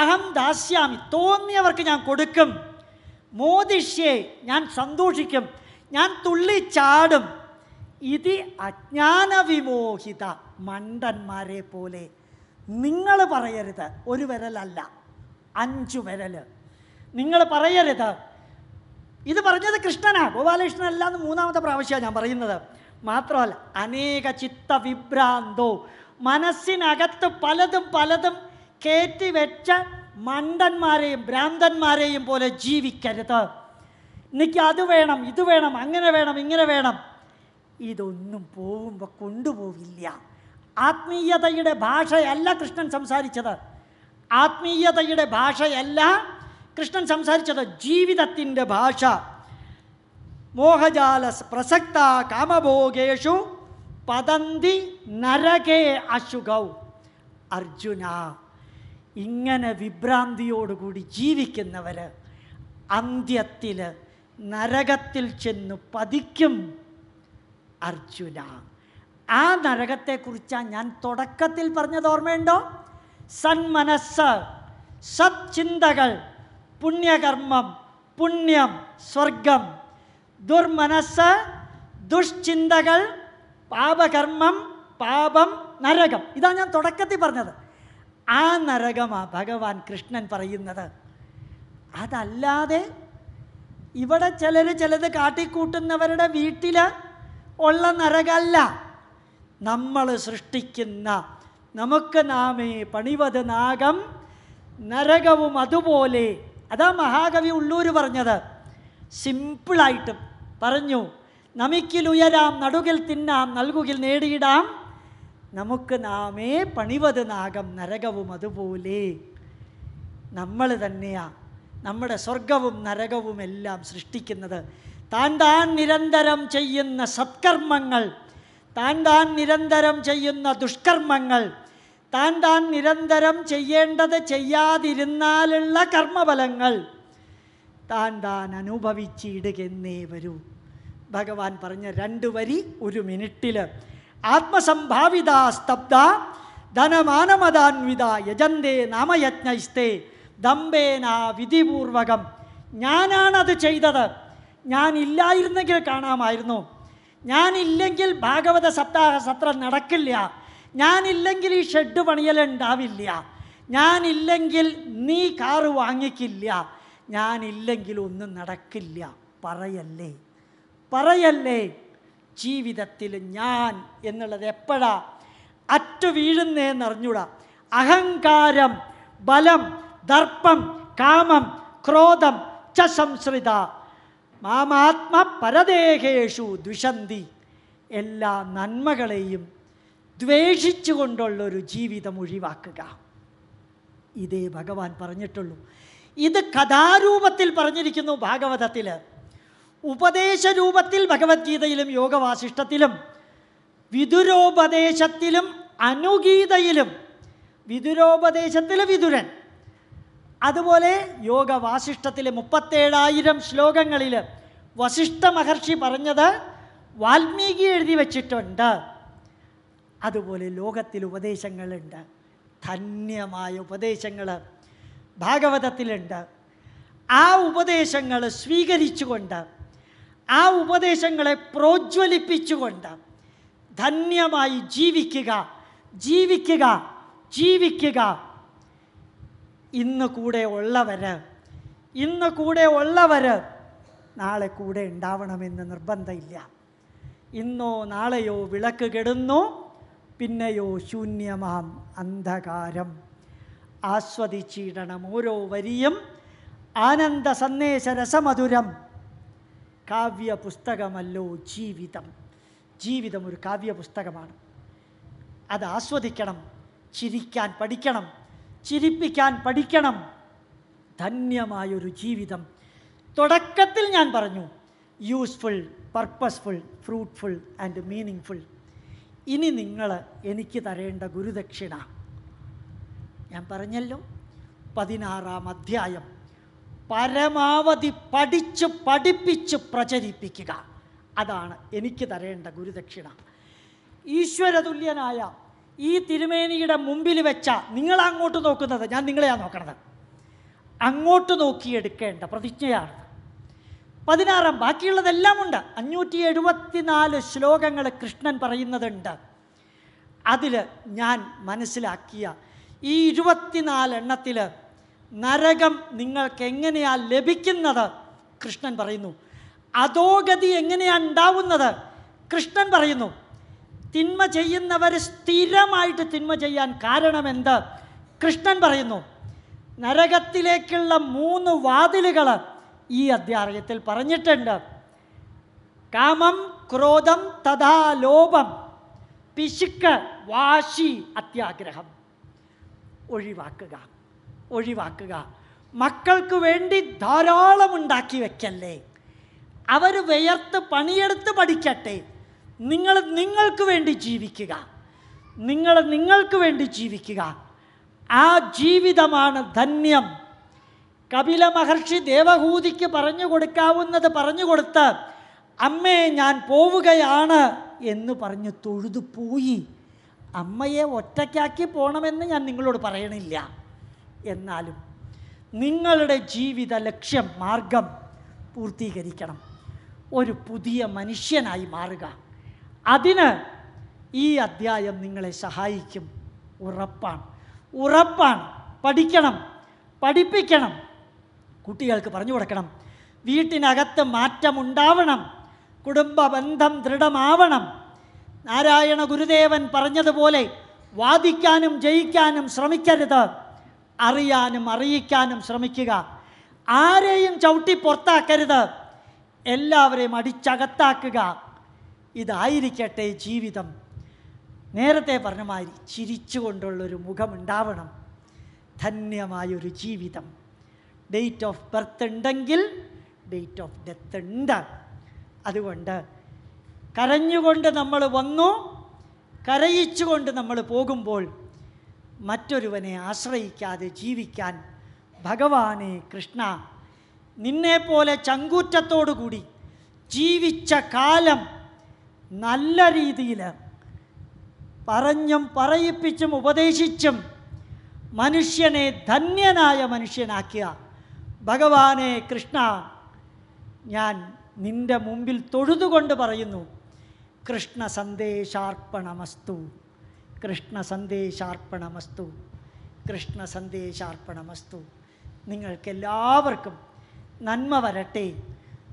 [SPEAKER 1] അഹം ദാസ്യാമി തോന്നിയവർക്ക് ഞാൻ കൊടുക്കും മോദിഷ്യേ ഞാൻ സന്തോഷിക്കും ഞാൻ തുള്ളിച്ചാടും ഇത് അജ്ഞാനവിമോഹിത മണ്ടന്മാരെ പോലെ നിങ്ങൾ പറയരുത് ഒരു വിരലല്ല അഞ്ചു വിരൽ നിങ്ങൾ പറയരുത് ഇത് പറഞ്ഞത് കൃഷ്ണനാ ഗോപാലകൃഷ്ണനല്ല എന്ന് മൂന്നാമത്തെ പ്രാവശ്യമാണ് ഞാൻ പറയുന്നത് മാത്രമല്ല അനേക ചിത്ത വിഭ്രാന്തോ മനസ്സിനകത്ത് പലതും പലതും കയറ്റി വെച്ച മണ്ടന്മാരെയും ഭ്രാന്തന്മാരെയും പോലെ ജീവിക്കരുത് എനിക്ക് അത് വേണം ഇത് വേണം അങ്ങനെ വേണം ഇങ്ങനെ വേണം ഇതൊന്നും പോകുമ്പോൾ കൊണ്ടുപോവില്ല ആത്മീയതയുടെ ഭാഷയല്ല കൃഷ്ണൻ സംസാരിച്ചത് ആത്മീയതയുടെ ഭാഷയല്ല കൃഷ്ണൻ സംസാരിച്ചത് ജീവിതത്തിൻ്റെ ഭാഷ മോഹജാല പ്രസക്ത കാമഭോഗേഷു പതന്തി നരകേ അശുഗൗ അർജുന ഇങ്ങനെ വിഭ്രാന്തിയോടുകൂടി ജീവിക്കുന്നവർ അന്ത്യത്തിൽ നരകത്തിൽ ചെന്ന് പതിക്കും അർജുന ആ നരകത്തെക്കുറിച്ചാണ് ഞാൻ തുടക്കത്തിൽ പറഞ്ഞത് ഓർമ്മയുണ്ടോ സന്മനസ് സത്ചിന്തകൾ പുണ്യകർമ്മം പുണ്യം സ്വർഗം ദുർമനസ് ദുഷ്ചിന്തകൾ പാപകർമ്മം പാപം നരകം ഇതാണ് ഞാൻ തുടക്കത്തിൽ പറഞ്ഞത് ആ നരകമാണ് ഭഗവാൻ കൃഷ്ണൻ പറയുന്നത് അതല്ലാതെ ഇവിടെ ചിലർ ചിലത് കാട്ടിക്കൂട്ടുന്നവരുടെ വീട്ടിൽ ഉള്ള നരകല്ല നമ്മൾ സൃഷ്ടിക്കുന്ന നമുക്ക് നാമേ പണിവത് നാഗം നരകവും അതുപോലെ അതാ മഹാകവി ഉള്ളൂർ പറഞ്ഞത് സിമ്പിളായിട്ട് പറഞ്ഞു നമിക്കിലുയരാം നടുകിൽ തിന്നാം നൽകുകിൽ നേടിയിടാം നമുക്ക് നാമേ പണിവത് നാഗം നരകവും അതുപോലെ നമ്മൾ തന്നെയാണ് നമ്മുടെ സ്വർഗവും നരകവും എല്ലാം സൃഷ്ടിക്കുന്നത് താൻ താൻ നിരന്തരം ചെയ്യുന്ന സത്കർമ്മങ്ങൾ താൻ താൻ നിരന്തരം ചെയ്യുന്ന ദുഷ്കർമ്മങ്ങൾ താൻ താൻ നിരന്തരം ചെയ്യേണ്ടത് ചെയ്യാതിരുന്നാലുള്ള കർമ്മഫലങ്ങൾ താൻ താൻ അനുഭവിച്ചിടുകെന്നേ വരൂ ഭഗവാൻ പറഞ്ഞ രണ്ട് വരി ഒരു മിനിറ്റിൽ ആത്മസംഭാവിത സ്തബ്ദ ധനമാനമദാൻവിത യജന്തേ നാമയജ്ഞയിസ്തേ ദമ്പേന വിധിപൂർവകം ഞാനാണത് ചെയ്തത് ഞാൻ ഇല്ലായിരുന്നെങ്കിൽ കാണാമായിരുന്നു ഞാനില്ലെങ്കിൽ ഭാഗവത സപ്താഹ സത്രം നടക്കില്ല ഞാനില്ലെങ്കിൽ ഈ ഷെഡ് പണിയലുണ്ടാവില്ല ഞാനില്ലെങ്കിൽ നീ കാറ് വാങ്ങിക്കില്ല ഞാനില്ലെങ്കിൽ ഒന്നും നടക്കില്ല പറയല്ലേ പറയല്ലേ ജീവിതത്തിൽ ഞാൻ എന്നുള്ളത് എപ്പോഴാ അറ്റു വീഴുന്നേന്നറിഞ്ഞൂടാ അഹങ്കാരം ബലം ദർപ്പം കാമം ക്രോധം ച സംസൃത മാമാത്മ പരദേഹേഷു ദുഷന്തി എല്ലാ നന്മകളെയും കൊണ്ടുള്ളൊരു ജീവിതം ഒഴിവാക്കുക ഇതേ ഭഗവാൻ പറഞ്ഞിട്ടുള്ളൂ ഇത് കഥാരൂപത്തിൽ പറഞ്ഞിരിക്കുന്നു ഭാഗവതത്തിൽ ഉപദേശരൂപത്തിൽ ഭഗവത്ഗീതയിലും യോഗവാശിഷ്ടത്തിലും വിദുരോപദേശത്തിലും അനുഗീതയിലും വിദുരോപദേശത്തിൽ വിദുരൻ അതുപോലെ യോഗവാസിഷ്ടത്തിലെ മുപ്പത്തേഴായിരം ശ്ലോകങ്ങളിൽ വസിഷ്ഠ മഹർഷി പറഞ്ഞത് വാൽമീകി എഴുതി വച്ചിട്ടുണ്ട് അതുപോലെ ലോകത്തിൽ ഉപദേശങ്ങളുണ്ട് ധന്യമായ ഉപദേശങ്ങൾ ഭാഗവതത്തിലുണ്ട് ആ ഉപദേശങ്ങൾ സ്വീകരിച്ചുകൊണ്ട് ആ ഉപദേശങ്ങളെ പ്രോജ്വലിപ്പിച്ചുകൊണ്ട് ധന്യമായി ജീവിക്കുക ജീവിക്കുക ജീവിക്കുക ഇന്ന് കൂടെ ഉള്ളവർ ഇന്ന് കൂടെ ഉള്ളവർ നാളെ കൂടെ ഉണ്ടാവണമെന്ന് നിർബന്ധമില്ല ഇന്നോ നാളെയോ വിളക്ക് കെടുന്നു പിന്നെയോ ശൂന്യമാം അന്ധകാരം ആസ്വദിച്ചിടണം ഓരോ വരിയും ആനന്ദ സന്ദേശ രസമധുരം കാവ്യ പുസ്തകമല്ലോ ജീവിതം ജീവിതം ഒരു കാവ്യ പുസ്തകമാണ് അത് ആസ്വദിക്കണം ചിരിക്കാൻ പഠിക്കണം ചിരിപ്പിക്കാൻ പഠിക്കണം ധന്യമായൊരു ജീവിതം തുടക്കത്തിൽ ഞാൻ പറഞ്ഞു useful purposeful fruitful and meaningful ഇനി നിങ്ങൾ എനിക്ക് തരേണ്ട ഗുരുദക്ഷിണ ഞാൻ പറഞ്ഞല്ലോ പതിനാറാം അധ്യായം പരമാവധി പഠിച്ച് പഠിപ്പിച്ച് പ്രചരിപ്പിക്കുക അതാണ് എനിക്ക് തരേണ്ട ഗുരുദക്ഷിണ ഈശ്വരതുല്യനായ ഈ തിരുമേനിയുടെ മുമ്പിൽ വെച്ച നിങ്ങൾ അങ്ങോട്ട് നോക്കുന്നത് ഞാൻ നിങ്ങളെയാണ് നോക്കണത് അങ്ങോട്ട് നോക്കിയെടുക്കേണ്ട പ്രതിജ്ഞയാണ് പതിനാറാം ബാക്കിയുള്ളതെല്ലാം ഉണ്ട് അഞ്ഞൂറ്റി എഴുപത്തിനാല് ശ്ലോകങ്ങൾ കൃഷ്ണൻ പറയുന്നതുണ്ട് അതിൽ ഞാൻ മനസ്സിലാക്കിയ ഈ ഇരുപത്തിനാലെണ്ണത്തിൽ നരകം നിങ്ങൾക്ക് എങ്ങനെയാ ലഭിക്കുന്നത് കൃഷ്ണൻ പറയുന്നു അധോഗതി എങ്ങനെയാണ് ഉണ്ടാവുന്നത് കൃഷ്ണൻ പറയുന്നു തിന്മ ചെയ്യുന്നവർ സ്ഥിരമായിട്ട് തിന്മ ചെയ്യാൻ കാരണമെന്ത് കൃഷ്ണൻ പറയുന്നു നരകത്തിലേക്കുള്ള മൂന്ന് വാതിലുകൾ ഈ അധ്യായത്തിൽ പറഞ്ഞിട്ടുണ്ട് കാമം ക്രോധം തഥാ ലോപം പിശുക്ക് വാശി അത്യാഗ്രഹം ഒഴിവാക്കുക ഒഴിവാക്കുക മക്കൾക്ക് വേണ്ടി ധാരാളം ഉണ്ടാക്കി വയ്ക്കല്ലേ അവർ വിയർത്ത് പണിയെടുത്ത് പഠിക്കട്ടെ നിങ്ങൾ നിങ്ങൾക്ക് വേണ്ടി ജീവിക്കുക നിങ്ങൾ നിങ്ങൾക്ക് വേണ്ടി ജീവിക്കുക ആ ജീവിതമാണ് ധന്യം കപില മഹർഷി ദേവഹൂതിക്ക് പറഞ്ഞു കൊടുക്കാവുന്നത് പറഞ്ഞു കൊടുത്ത് അമ്മയെ ഞാൻ പോവുകയാണ് എന്ന് പറഞ്ഞ് തൊഴുതു പോയി അമ്മയെ ഒറ്റയ്ക്കാക്കി പോകണമെന്ന് ഞാൻ നിങ്ങളോട് പറയണില്ല എന്നാലും നിങ്ങളുടെ ജീവിത ലക്ഷ്യം മാർഗം പൂർത്തീകരിക്കണം ഒരു പുതിയ മനുഷ്യനായി മാറുക അതിന് ഈ അധ്യായം നിങ്ങളെ സഹായിക്കും ഉറപ്പാണ് ഉറപ്പാണ് പഠിക്കണം പഠിപ്പിക്കണം കുട്ടികൾക്ക് പറഞ്ഞു കൊടുക്കണം വീട്ടിനകത്ത് മാറ്റമുണ്ടാവണം കുടുംബ ബന്ധം ദൃഢമാവണം നാരായണ ഗുരുദേവൻ പറഞ്ഞതുപോലെ വാദിക്കാനും ജയിക്കാനും ശ്രമിക്കരുത് അറിയാനും അറിയിക്കാനും ശ്രമിക്കുക ആരെയും ചവിട്ടി പുറത്താക്കരുത് എല്ലാവരെയും അടിച്ചകത്താക്കുക ഇതായിരിക്കട്ടെ ജീവിതം നേരത്തെ പറഞ്ഞ മാതിരി ചിരിച്ചുകൊണ്ടുള്ളൊരു മുഖമുണ്ടാവണം ധന്യമായൊരു ജീവിതം ഡേറ്റ് ഓഫ് ബർത്ത് ഉണ്ടെങ്കിൽ ഡേറ്റ് ഓഫ് ഡെത്ത് ഉണ്ട് അതുകൊണ്ട് കരഞ്ഞുകൊണ്ട് നമ്മൾ വന്നു കരയിച്ചുകൊണ്ട് നമ്മൾ പോകുമ്പോൾ മറ്റൊരുവനെ ആശ്രയിക്കാതെ ജീവിക്കാൻ ഭഗവാനെ കൃഷ്ണ നിന്നെപ്പോലെ ചങ്കൂറ്റത്തോടുകൂടി ജീവിച്ച കാലം നല്ല രീതിയിൽ പറഞ്ഞും പറയിപ്പിച്ചും ഉപദേശിച്ചും മനുഷ്യനെ ധന്യനായ മനുഷ്യനാക്കിയ ഭഗവാനെ കൃഷ്ണ ഞാൻ നിൻ്റെ മുമ്പിൽ തൊഴുതുകൊണ്ട് പറയുന്നു കൃഷ്ണ സന്ദേശാർപ്പണമസ്തു കൃഷ്ണ സന്ദേശാർപ്പണമസ്തു കൃഷ്ണ സന്ദേശാർപ്പണമസ്തു നിങ്ങൾക്കെല്ലാവർക്കും നന്മ വരട്ടെ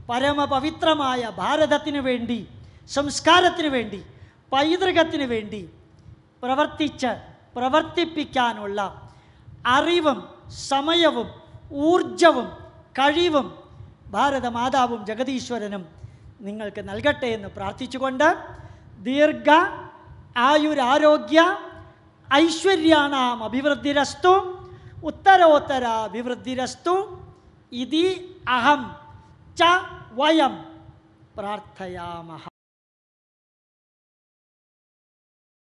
[SPEAKER 1] പരമപവിത്രമായ ഭാരതത്തിനു വേണ്ടി സംസ്കാരത്തിനു വേണ്ടി പൈതൃകത്തിനു വേണ്ടി പ്രവർത്തിച്ച് പ്രവർത്തിപ്പിക്കാനുള്ള അറിവും സമയവും ഊർജവും കഴിവും ഭാരതമാതാവും ജഗതീശ്വരനും നിങ്ങൾക്ക് നൽകട്ടെ എന്ന് പ്രാർത്ഥിച്ചുകൊണ്ട് ദീർഘ ആയുരാരോഗ്യ ഐശ്വര്യാണാം അഭിവൃദ്ധിരസ്തു ഉത്തരോത്തര അഭിവൃദ്ധിരസ്തു ഇതി അഹം ച വയം പ്രാർത്ഥയാമഹ